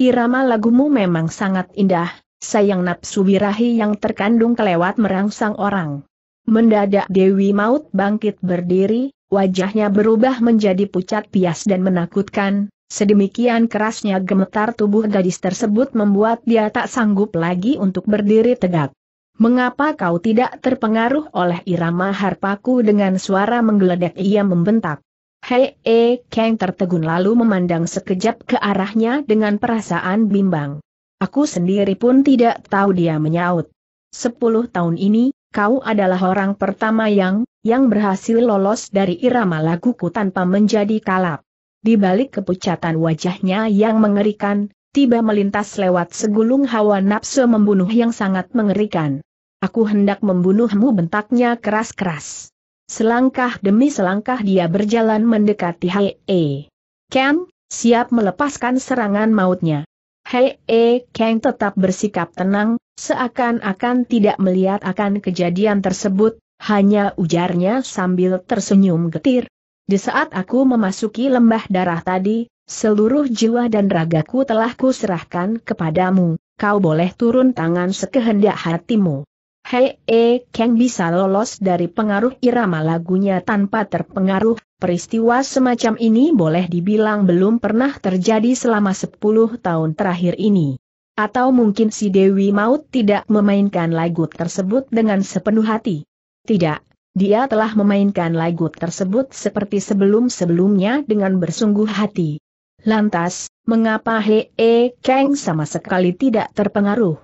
Irama lagumu memang sangat indah, sayang nafsu wirahi yang terkandung kelewat merangsang orang. Mendadak Dewi Maut bangkit berdiri, wajahnya berubah menjadi pucat pias dan menakutkan, Sedemikian kerasnya gemetar tubuh gadis tersebut membuat dia tak sanggup lagi untuk berdiri tegak. Mengapa kau tidak terpengaruh oleh irama harpaku dengan suara menggeledek ia membentak? Hei, e, Kang tertegun lalu memandang sekejap ke arahnya dengan perasaan bimbang. Aku sendiri pun tidak tahu dia menyaut. Sepuluh tahun ini, kau adalah orang pertama yang, yang berhasil lolos dari irama laguku tanpa menjadi kalap. Di balik kepucatan wajahnya yang mengerikan, tiba melintas lewat segulung hawa nafsu membunuh yang sangat mengerikan. Aku hendak membunuhmu bentaknya keras-keras. Selangkah demi selangkah dia berjalan mendekati Hei E. Ken, siap melepaskan serangan mautnya. Hei E Ken tetap bersikap tenang, seakan-akan tidak melihat akan kejadian tersebut, hanya ujarnya sambil tersenyum getir. Di saat aku memasuki lembah darah tadi, seluruh jiwa dan ragaku telah kuserahkan kepadamu, kau boleh turun tangan sekehendak hatimu. Hei, eh, Kang bisa lolos dari pengaruh irama lagunya tanpa terpengaruh, peristiwa semacam ini boleh dibilang belum pernah terjadi selama 10 tahun terakhir ini. Atau mungkin si Dewi Maut tidak memainkan lagu tersebut dengan sepenuh hati. Tidak, dia telah memainkan lagu tersebut seperti sebelum-sebelumnya dengan bersungguh hati. Lantas, mengapa Hee E Kang sama sekali tidak terpengaruh?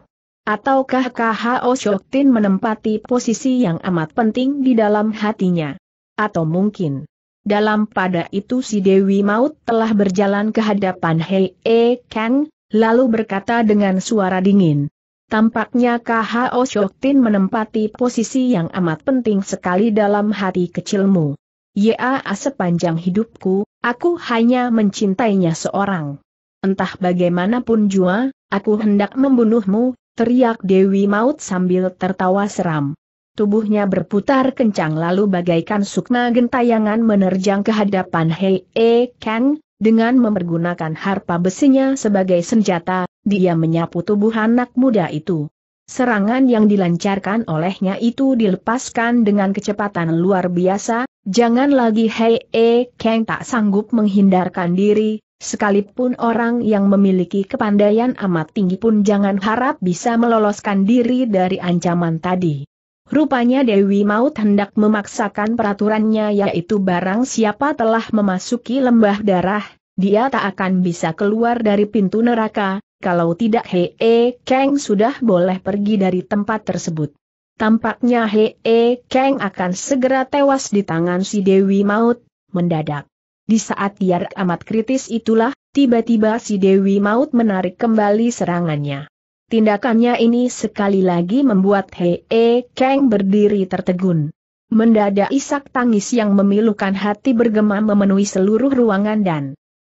Ataukah KHO Tin menempati posisi yang amat penting di dalam hatinya? Atau mungkin, dalam pada itu si Dewi Maut telah berjalan ke hadapan Hee E Kang, lalu berkata dengan suara dingin, Tampaknya KHO Shoktin menempati posisi yang amat penting sekali dalam hati kecilmu. Ya, sepanjang hidupku, aku hanya mencintainya seorang. Entah bagaimanapun jua, aku hendak membunuhmu, teriak Dewi Maut sambil tertawa seram. Tubuhnya berputar kencang lalu bagaikan sukma gentayangan menerjang kehadapan hadapan Hei E Kang, dengan mempergunakan harpa besinya sebagai senjata, dia menyapu tubuh anak muda itu. Serangan yang dilancarkan olehnya itu dilepaskan dengan kecepatan luar biasa, jangan lagi Hei E Kang tak sanggup menghindarkan diri, sekalipun orang yang memiliki kepandaian amat tinggi pun jangan harap bisa meloloskan diri dari ancaman tadi. Rupanya Dewi Maut hendak memaksakan peraturannya yaitu barang siapa telah memasuki lembah darah, dia tak akan bisa keluar dari pintu neraka, kalau tidak Hei e Kang sudah boleh pergi dari tempat tersebut. Tampaknya Hei e Kang akan segera tewas di tangan si Dewi Maut, mendadak. Di saat tiar amat kritis itulah, tiba-tiba si Dewi Maut menarik kembali serangannya. Tindakannya ini sekali lagi membuat Hei e Kang berdiri tertegun. Mendadak isak tangis yang memilukan hati bergema memenuhi seluruh ruangan dan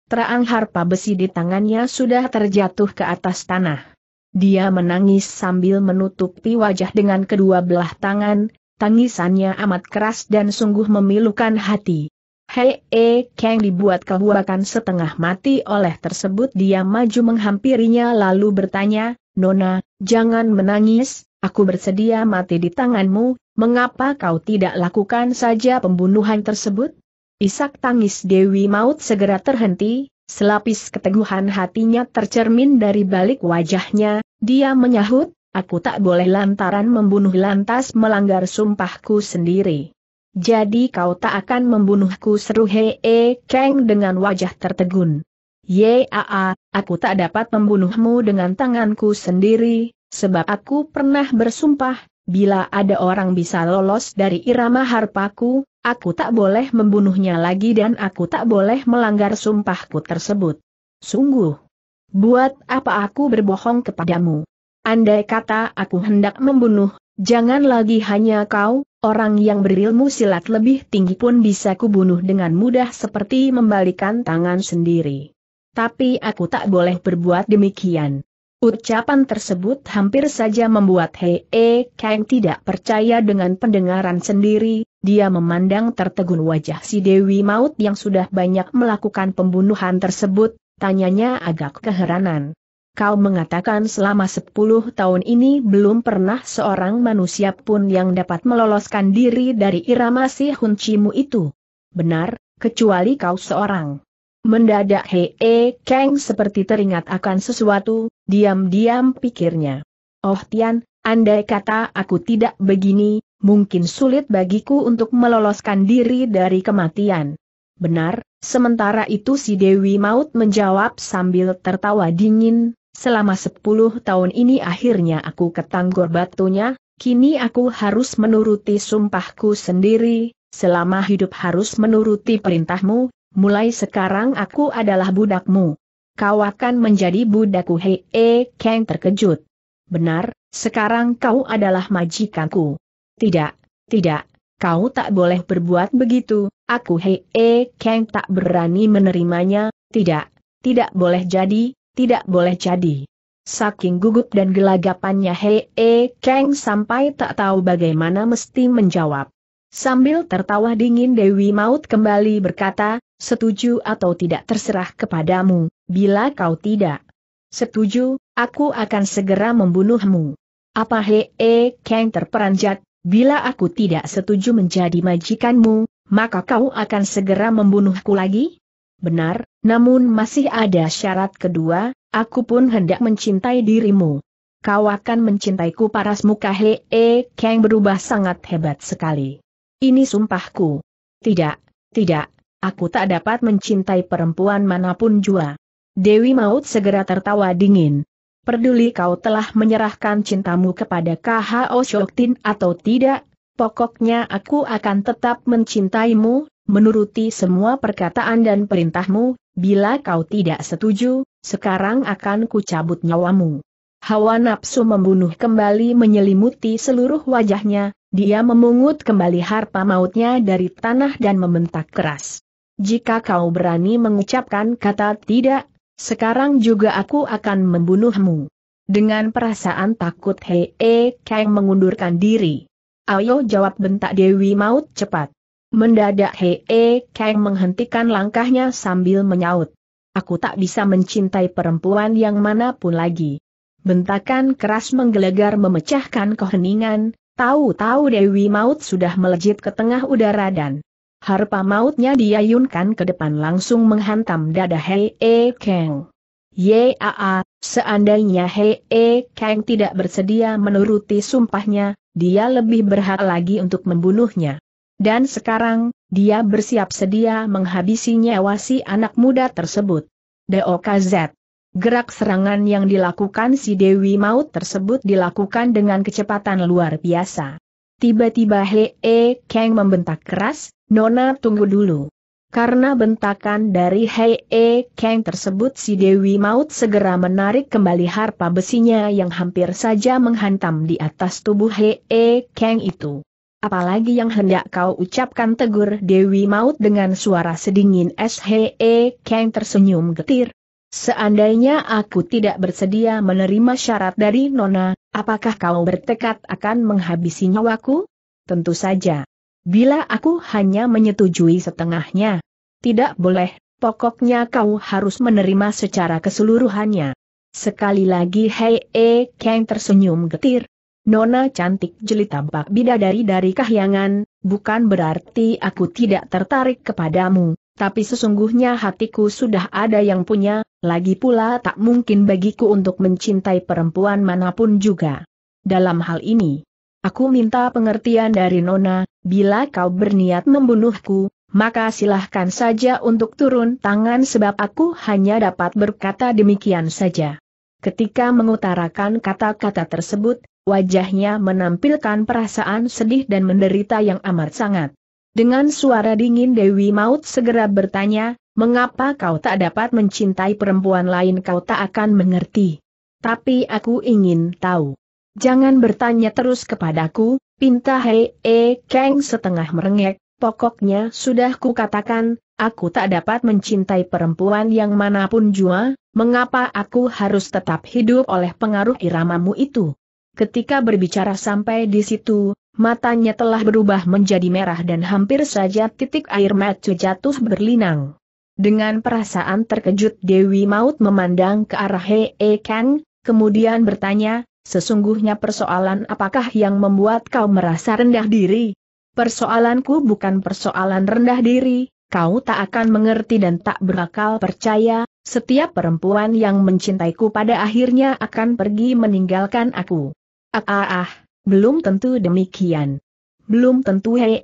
Terang harpa besi di tangannya sudah terjatuh ke atas tanah. Dia menangis sambil menutupi wajah dengan kedua belah tangan, tangisannya amat keras dan sungguh memilukan hati. Hei E Kang dibuat kebuakan setengah mati oleh tersebut dia maju menghampirinya lalu bertanya, Nona, jangan menangis, aku bersedia mati di tanganmu, mengapa kau tidak lakukan saja pembunuhan tersebut? Isak tangis Dewi Maut segera terhenti, selapis keteguhan hatinya tercermin dari balik wajahnya, dia menyahut, aku tak boleh lantaran membunuh lantas melanggar sumpahku sendiri. Jadi kau tak akan membunuhku seru hee Keng dengan wajah tertegun. Yaa, aku tak dapat membunuhmu dengan tanganku sendiri, sebab aku pernah bersumpah, bila ada orang bisa lolos dari irama harpaku, Aku tak boleh membunuhnya lagi dan aku tak boleh melanggar sumpahku tersebut. Sungguh. Buat apa aku berbohong kepadamu? Andai kata aku hendak membunuh, jangan lagi hanya kau, orang yang berilmu silat lebih tinggi pun bisa kubunuh dengan mudah seperti membalikan tangan sendiri. Tapi aku tak boleh berbuat demikian. Ucapan tersebut hampir saja membuat Hei e Kang tidak percaya dengan pendengaran sendiri, dia memandang tertegun wajah si Dewi Maut yang sudah banyak melakukan pembunuhan tersebut, tanyanya agak keheranan. Kau mengatakan selama 10 tahun ini belum pernah seorang manusia pun yang dapat meloloskan diri dari irama si huncimu itu. Benar, kecuali kau seorang. Mendadak Hee Kang seperti teringat akan sesuatu, diam-diam pikirnya. Oh Tian, andai kata aku tidak begini, mungkin sulit bagiku untuk meloloskan diri dari kematian. Benar, sementara itu si Dewi Maut menjawab sambil tertawa dingin, selama sepuluh tahun ini akhirnya aku ketanggor batunya, kini aku harus menuruti sumpahku sendiri, selama hidup harus menuruti perintahmu, mulai sekarang aku adalah budakmu. Kau akan menjadi budakku hei, -he, eh, Kang terkejut. Benar, sekarang kau adalah majikanku. Tidak, tidak, kau tak boleh berbuat begitu, aku hee eh Kang tak berani menerimanya, tidak, tidak boleh jadi, tidak boleh jadi. Saking gugup dan gelagapannya hee eh Kang sampai tak tahu bagaimana mesti menjawab. Sambil tertawa dingin Dewi Maut kembali berkata, setuju atau tidak terserah kepadamu, bila kau tidak setuju, aku akan segera membunuhmu. Apa hee eh Kang terperanjat, Bila aku tidak setuju menjadi majikanmu, maka kau akan segera membunuhku lagi? Benar, namun masih ada syarat kedua, aku pun hendak mencintai dirimu. Kau akan mencintaiku paras muka hee -he e, berubah sangat hebat sekali. Ini sumpahku. Tidak, tidak, aku tak dapat mencintai perempuan manapun jua. Dewi Maut segera tertawa dingin. Peduli kau telah menyerahkan cintamu kepada KHO Shoktin atau tidak, pokoknya aku akan tetap mencintaimu, menuruti semua perkataan dan perintahmu, bila kau tidak setuju, sekarang akan kucabut nyawamu. Hawa nafsu membunuh kembali menyelimuti seluruh wajahnya, dia memungut kembali harpa mautnya dari tanah dan membentak keras. Jika kau berani mengucapkan kata tidak, sekarang juga aku akan membunuhmu. Dengan perasaan takut Hei E Kang mengundurkan diri. Ayo jawab bentak Dewi Maut cepat. Mendadak Hei E Kang menghentikan langkahnya sambil menyaut. Aku tak bisa mencintai perempuan yang manapun lagi. Bentakan keras menggelegar memecahkan keheningan, tahu-tahu Dewi Maut sudah melejit ke tengah udara dan Harpa mautnya diayunkan ke depan langsung menghantam dada Hei E Kang. Yaa, seandainya Hei E Kang tidak bersedia menuruti sumpahnya, dia lebih berhak lagi untuk membunuhnya. Dan sekarang, dia bersiap sedia menghabisi nyawa si anak muda tersebut. DOKZ Gerak serangan yang dilakukan si Dewi Maut tersebut dilakukan dengan kecepatan luar biasa. Tiba-tiba E Kang membentak keras, Nona tunggu dulu. Karena bentakan dari Hei E Kang tersebut si Dewi Maut segera menarik kembali harpa besinya yang hampir saja menghantam di atas tubuh Hei E Kang itu. Apalagi yang hendak kau ucapkan tegur Dewi Maut dengan suara sedingin es Hei E Kang tersenyum getir. Seandainya aku tidak bersedia menerima syarat dari Nona, apakah kau bertekad akan menghabisi nyawaku? Tentu saja. Bila aku hanya menyetujui setengahnya. Tidak boleh, pokoknya kau harus menerima secara keseluruhannya. Sekali lagi Hei E Kang tersenyum getir. Nona cantik jeli tampak bidadari dari kahyangan, bukan berarti aku tidak tertarik kepadamu, tapi sesungguhnya hatiku sudah ada yang punya, lagi pula tak mungkin bagiku untuk mencintai perempuan manapun juga. Dalam hal ini, Aku minta pengertian dari Nona, bila kau berniat membunuhku, maka silahkan saja untuk turun tangan sebab aku hanya dapat berkata demikian saja. Ketika mengutarakan kata-kata tersebut, wajahnya menampilkan perasaan sedih dan menderita yang amat sangat. Dengan suara dingin Dewi Maut segera bertanya, mengapa kau tak dapat mencintai perempuan lain kau tak akan mengerti. Tapi aku ingin tahu. Jangan bertanya terus kepadaku, pinta hei, e, keng setengah merengek, pokoknya sudah kukatakan, aku tak dapat mencintai perempuan yang manapun jua, mengapa aku harus tetap hidup oleh pengaruh iramamu itu? Ketika berbicara sampai di situ, matanya telah berubah menjadi merah dan hampir saja titik air mata jatuh berlinang. Dengan perasaan terkejut Dewi Maut memandang ke arah Hee Kang, kemudian bertanya, Sesungguhnya persoalan apakah yang membuat kau merasa rendah diri? Persoalanku bukan persoalan rendah diri, kau tak akan mengerti dan tak berakal percaya, setiap perempuan yang mencintaiku pada akhirnya akan pergi meninggalkan aku. Ah ah ah, belum tentu demikian. Belum tentu hee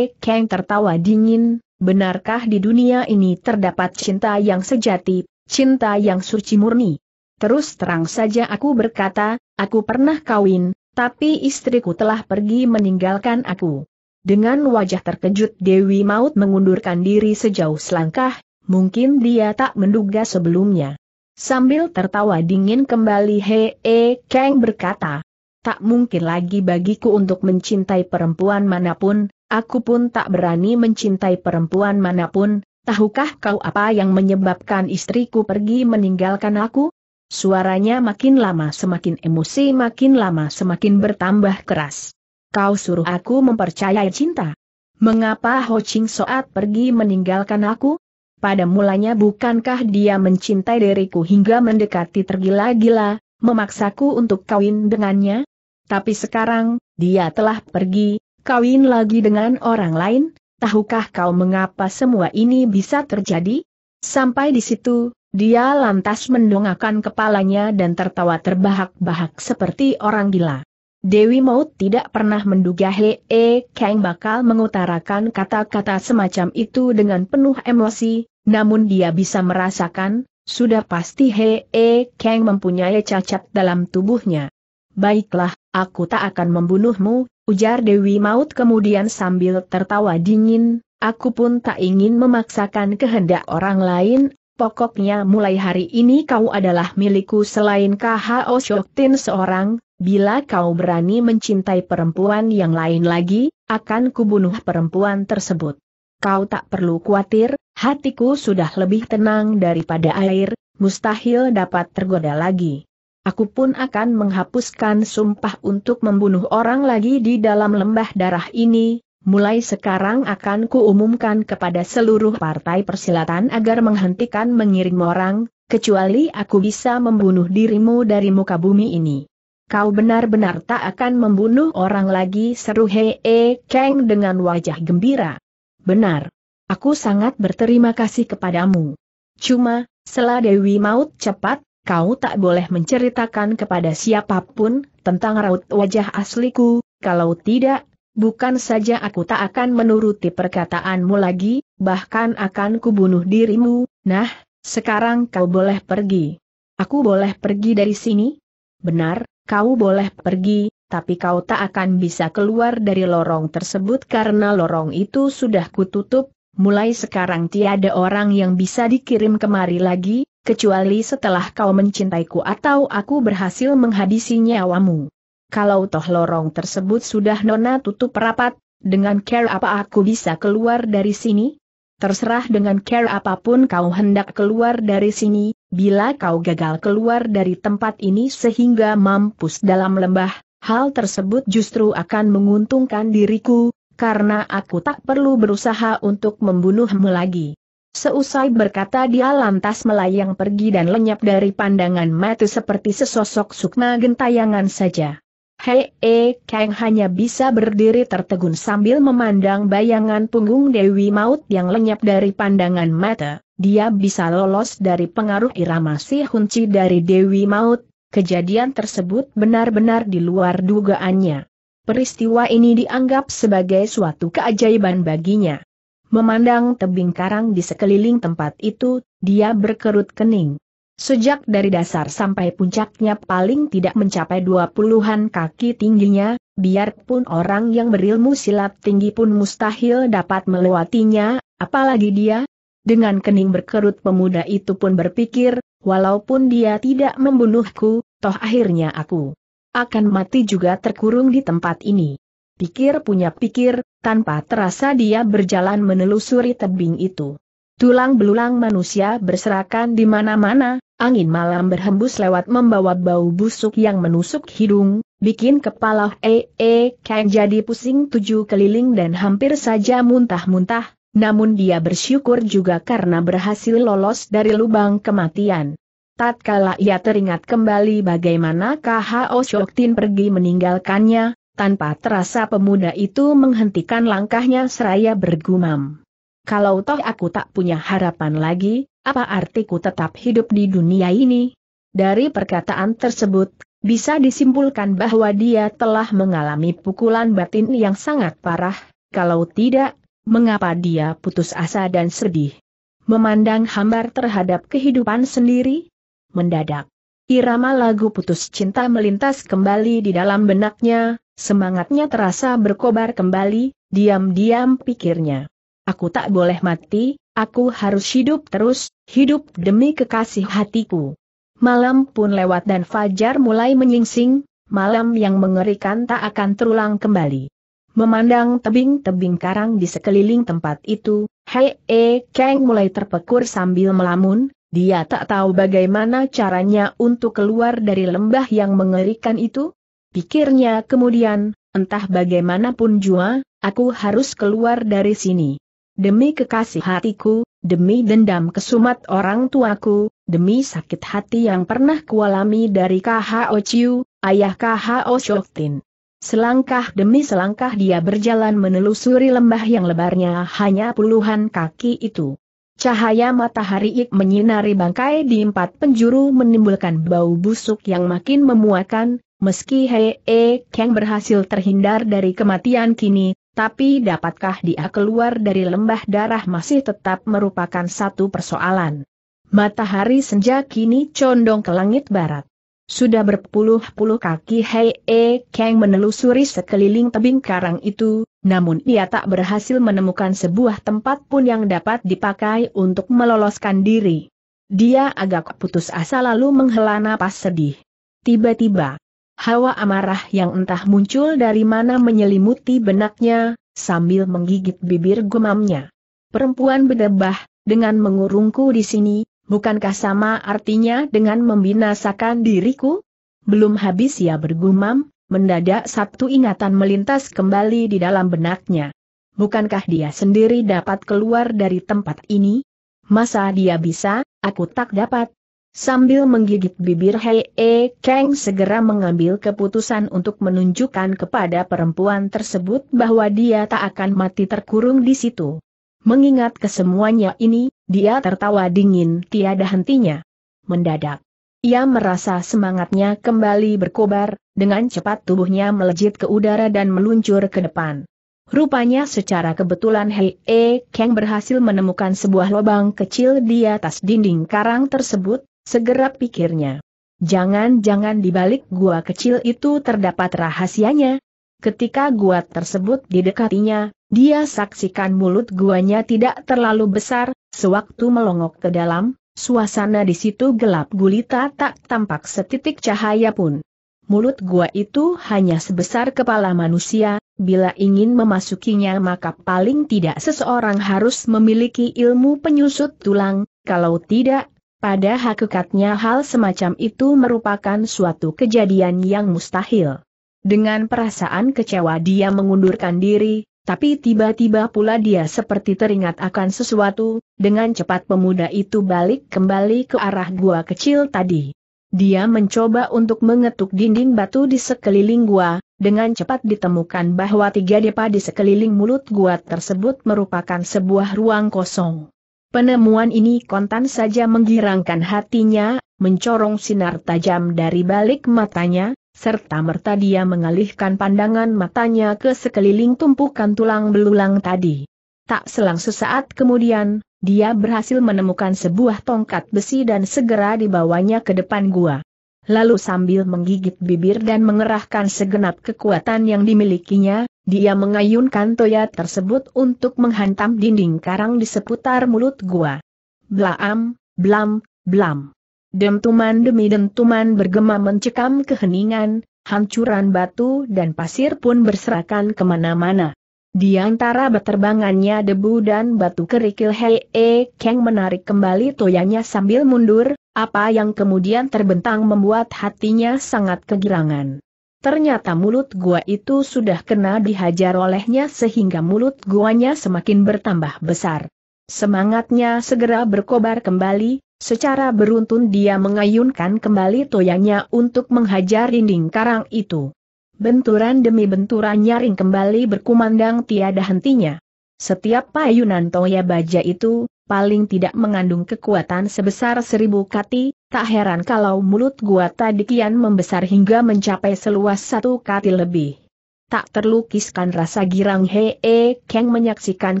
keng Kang tertawa dingin, benarkah di dunia ini terdapat cinta yang sejati, cinta yang suci murni? Terus terang saja aku berkata, aku pernah kawin, tapi istriku telah pergi meninggalkan aku. Dengan wajah terkejut Dewi Maut mengundurkan diri sejauh selangkah, mungkin dia tak menduga sebelumnya. Sambil tertawa dingin kembali Hee Kang berkata, Tak mungkin lagi bagiku untuk mencintai perempuan manapun, aku pun tak berani mencintai perempuan manapun, tahukah kau apa yang menyebabkan istriku pergi meninggalkan aku? Suaranya makin lama semakin emosi makin lama semakin bertambah keras. Kau suruh aku mempercayai cinta. Mengapa Ho Ching Soat pergi meninggalkan aku? Pada mulanya bukankah dia mencintai diriku hingga mendekati tergila-gila, memaksaku untuk kawin dengannya? Tapi sekarang, dia telah pergi, kawin lagi dengan orang lain, tahukah kau mengapa semua ini bisa terjadi? Sampai di situ, dia lantas mendongakkan kepalanya dan tertawa terbahak-bahak seperti orang gila. Dewi Maut tidak pernah menduga Hee E Kang bakal mengutarakan kata-kata semacam itu dengan penuh emosi, namun dia bisa merasakan, sudah pasti Hee E Kang mempunyai cacat dalam tubuhnya. Baiklah, aku tak akan membunuhmu, ujar Dewi Maut kemudian sambil tertawa dingin, aku pun tak ingin memaksakan kehendak orang lain, Pokoknya mulai hari ini kau adalah milikku selain KHO Shoktin seorang, bila kau berani mencintai perempuan yang lain lagi, akan kubunuh perempuan tersebut. Kau tak perlu khawatir, hatiku sudah lebih tenang daripada air, mustahil dapat tergoda lagi. Aku pun akan menghapuskan sumpah untuk membunuh orang lagi di dalam lembah darah ini, Mulai sekarang akan kuumumkan kepada seluruh partai persilatan agar menghentikan mengirim orang, kecuali aku bisa membunuh dirimu dari muka bumi ini. Kau benar-benar tak akan membunuh orang lagi seru Hee -he e, Kang dengan wajah gembira. Benar. Aku sangat berterima kasih kepadamu. Cuma, setelah Dewi Maut cepat, kau tak boleh menceritakan kepada siapapun tentang raut wajah asliku, kalau tidak Bukan saja aku tak akan menuruti perkataanmu lagi, bahkan akan kubunuh dirimu, nah, sekarang kau boleh pergi. Aku boleh pergi dari sini? Benar, kau boleh pergi, tapi kau tak akan bisa keluar dari lorong tersebut karena lorong itu sudah kututup, mulai sekarang tiada orang yang bisa dikirim kemari lagi, kecuali setelah kau mencintaiku atau aku berhasil menghabisi nyawamu kalau toh lorong tersebut sudah Nona tutup rapat, dengan care apa aku bisa keluar dari sini? Terserah dengan care apapun kau hendak keluar dari sini, bila kau gagal keluar dari tempat ini sehingga mampus dalam lembah, hal tersebut justru akan menguntungkan diriku, karena aku tak perlu berusaha untuk membunuhmu lagi. Seusai berkata dia lantas melayang pergi dan lenyap dari pandangan mata seperti sesosok sukma gentayangan saja. Hei E Kang hanya bisa berdiri tertegun sambil memandang bayangan punggung Dewi Maut yang lenyap dari pandangan mata. Dia bisa lolos dari pengaruh irama si hunci dari Dewi Maut. Kejadian tersebut benar-benar di luar dugaannya. Peristiwa ini dianggap sebagai suatu keajaiban baginya. Memandang tebing karang di sekeliling tempat itu, dia berkerut kening. Sejak dari dasar sampai puncaknya paling tidak mencapai dua puluhan kaki tingginya, biarpun orang yang berilmu silat tinggi pun mustahil dapat melewatinya, apalagi dia. Dengan kening berkerut pemuda itu pun berpikir, walaupun dia tidak membunuhku, toh akhirnya aku akan mati juga terkurung di tempat ini. Pikir punya pikir, tanpa terasa dia berjalan menelusuri tebing itu. Tulang belulang manusia berserakan di mana-mana, angin malam berhembus lewat membawa bau busuk yang menusuk hidung, bikin kepala ee -e jadi pusing tujuh keliling dan hampir saja muntah-muntah, namun dia bersyukur juga karena berhasil lolos dari lubang kematian. Tatkala ia teringat kembali bagaimana K.H.O. Shoktin pergi meninggalkannya, tanpa terasa pemuda itu menghentikan langkahnya seraya bergumam. Kalau toh aku tak punya harapan lagi, apa artiku tetap hidup di dunia ini? Dari perkataan tersebut, bisa disimpulkan bahwa dia telah mengalami pukulan batin yang sangat parah, kalau tidak, mengapa dia putus asa dan sedih? Memandang hambar terhadap kehidupan sendiri? Mendadak. Irama lagu putus cinta melintas kembali di dalam benaknya, semangatnya terasa berkobar kembali, diam-diam pikirnya. Aku tak boleh mati, aku harus hidup terus, hidup demi kekasih hatiku. Malam pun lewat dan fajar mulai menyingsing, malam yang mengerikan tak akan terulang kembali. Memandang tebing-tebing karang di sekeliling tempat itu, Hei E Kang mulai terpekur sambil melamun, dia tak tahu bagaimana caranya untuk keluar dari lembah yang mengerikan itu. Pikirnya kemudian, entah bagaimanapun jua, aku harus keluar dari sini demi kekasih hatiku, demi dendam kesumat orang tuaku, demi sakit hati yang pernah kualami dari KHO Chiu, ayah KHO Shoktin. Selangkah demi selangkah dia berjalan menelusuri lembah yang lebarnya hanya puluhan kaki itu. Cahaya matahari ik menyinari bangkai di empat penjuru menimbulkan bau busuk yang makin memuakan, meski Hei -e Kang berhasil terhindar dari kematian kini, tapi dapatkah dia keluar dari lembah darah masih tetap merupakan satu persoalan. Matahari senja kini condong ke langit barat. Sudah berpuluh-puluh kaki Hei E Kang menelusuri sekeliling tebing karang itu, namun ia tak berhasil menemukan sebuah tempat pun yang dapat dipakai untuk meloloskan diri. Dia agak putus asa lalu menghela napas sedih. Tiba-tiba, Hawa amarah yang entah muncul dari mana menyelimuti benaknya, sambil menggigit bibir gumamnya. Perempuan berdebah, dengan mengurungku di sini, bukankah sama artinya dengan membinasakan diriku? Belum habis ia bergumam, mendadak satu ingatan melintas kembali di dalam benaknya. Bukankah dia sendiri dapat keluar dari tempat ini? Masa dia bisa, aku tak dapat, Sambil menggigit bibir Hei E Kang segera mengambil keputusan untuk menunjukkan kepada perempuan tersebut bahwa dia tak akan mati terkurung di situ. Mengingat kesemuanya ini, dia tertawa dingin tiada hentinya. Mendadak. Ia merasa semangatnya kembali berkobar, dengan cepat tubuhnya melejit ke udara dan meluncur ke depan. Rupanya secara kebetulan Hei E Kang berhasil menemukan sebuah lubang kecil di atas dinding karang tersebut, Segera pikirnya. Jangan-jangan di balik gua kecil itu terdapat rahasianya. Ketika gua tersebut didekatinya, dia saksikan mulut guanya tidak terlalu besar, sewaktu melongok ke dalam, suasana di situ gelap gulita tak tampak setitik cahaya pun. Mulut gua itu hanya sebesar kepala manusia, bila ingin memasukinya maka paling tidak seseorang harus memiliki ilmu penyusut tulang, kalau tidak pada hakikatnya hal semacam itu merupakan suatu kejadian yang mustahil. Dengan perasaan kecewa dia mengundurkan diri, tapi tiba-tiba pula dia seperti teringat akan sesuatu, dengan cepat pemuda itu balik kembali ke arah gua kecil tadi. Dia mencoba untuk mengetuk dinding batu di sekeliling gua, dengan cepat ditemukan bahwa tiga depa di sekeliling mulut gua tersebut merupakan sebuah ruang kosong. Penemuan ini kontan saja menggirangkan hatinya, mencorong sinar tajam dari balik matanya, serta merta dia mengalihkan pandangan matanya ke sekeliling tumpukan tulang belulang tadi. Tak selang sesaat kemudian, dia berhasil menemukan sebuah tongkat besi dan segera dibawanya ke depan gua. Lalu sambil menggigit bibir dan mengerahkan segenap kekuatan yang dimilikinya, dia mengayunkan toya tersebut untuk menghantam dinding karang di seputar mulut gua. Blaam, blam, blam. Dentuman demi dentuman bergema mencekam keheningan, hancuran batu dan pasir pun berserakan kemana-mana. Di antara beterbangannya debu dan batu kerikil Hei E Kang menarik kembali toyanya sambil mundur, apa yang kemudian terbentang membuat hatinya sangat kegirangan. Ternyata mulut gua itu sudah kena dihajar olehnya sehingga mulut guanya semakin bertambah besar. Semangatnya segera berkobar kembali, secara beruntun dia mengayunkan kembali toyanya untuk menghajar dinding karang itu. Benturan demi benturan nyaring kembali berkumandang tiada hentinya. Setiap payunan toya baja itu, paling tidak mengandung kekuatan sebesar seribu kati, Tak heran kalau mulut gua tadi kian membesar hingga mencapai seluas satu kati lebih. Tak terlukiskan rasa girang Hee Kang menyaksikan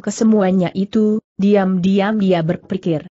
kesemuanya itu, diam-diam dia berpikir.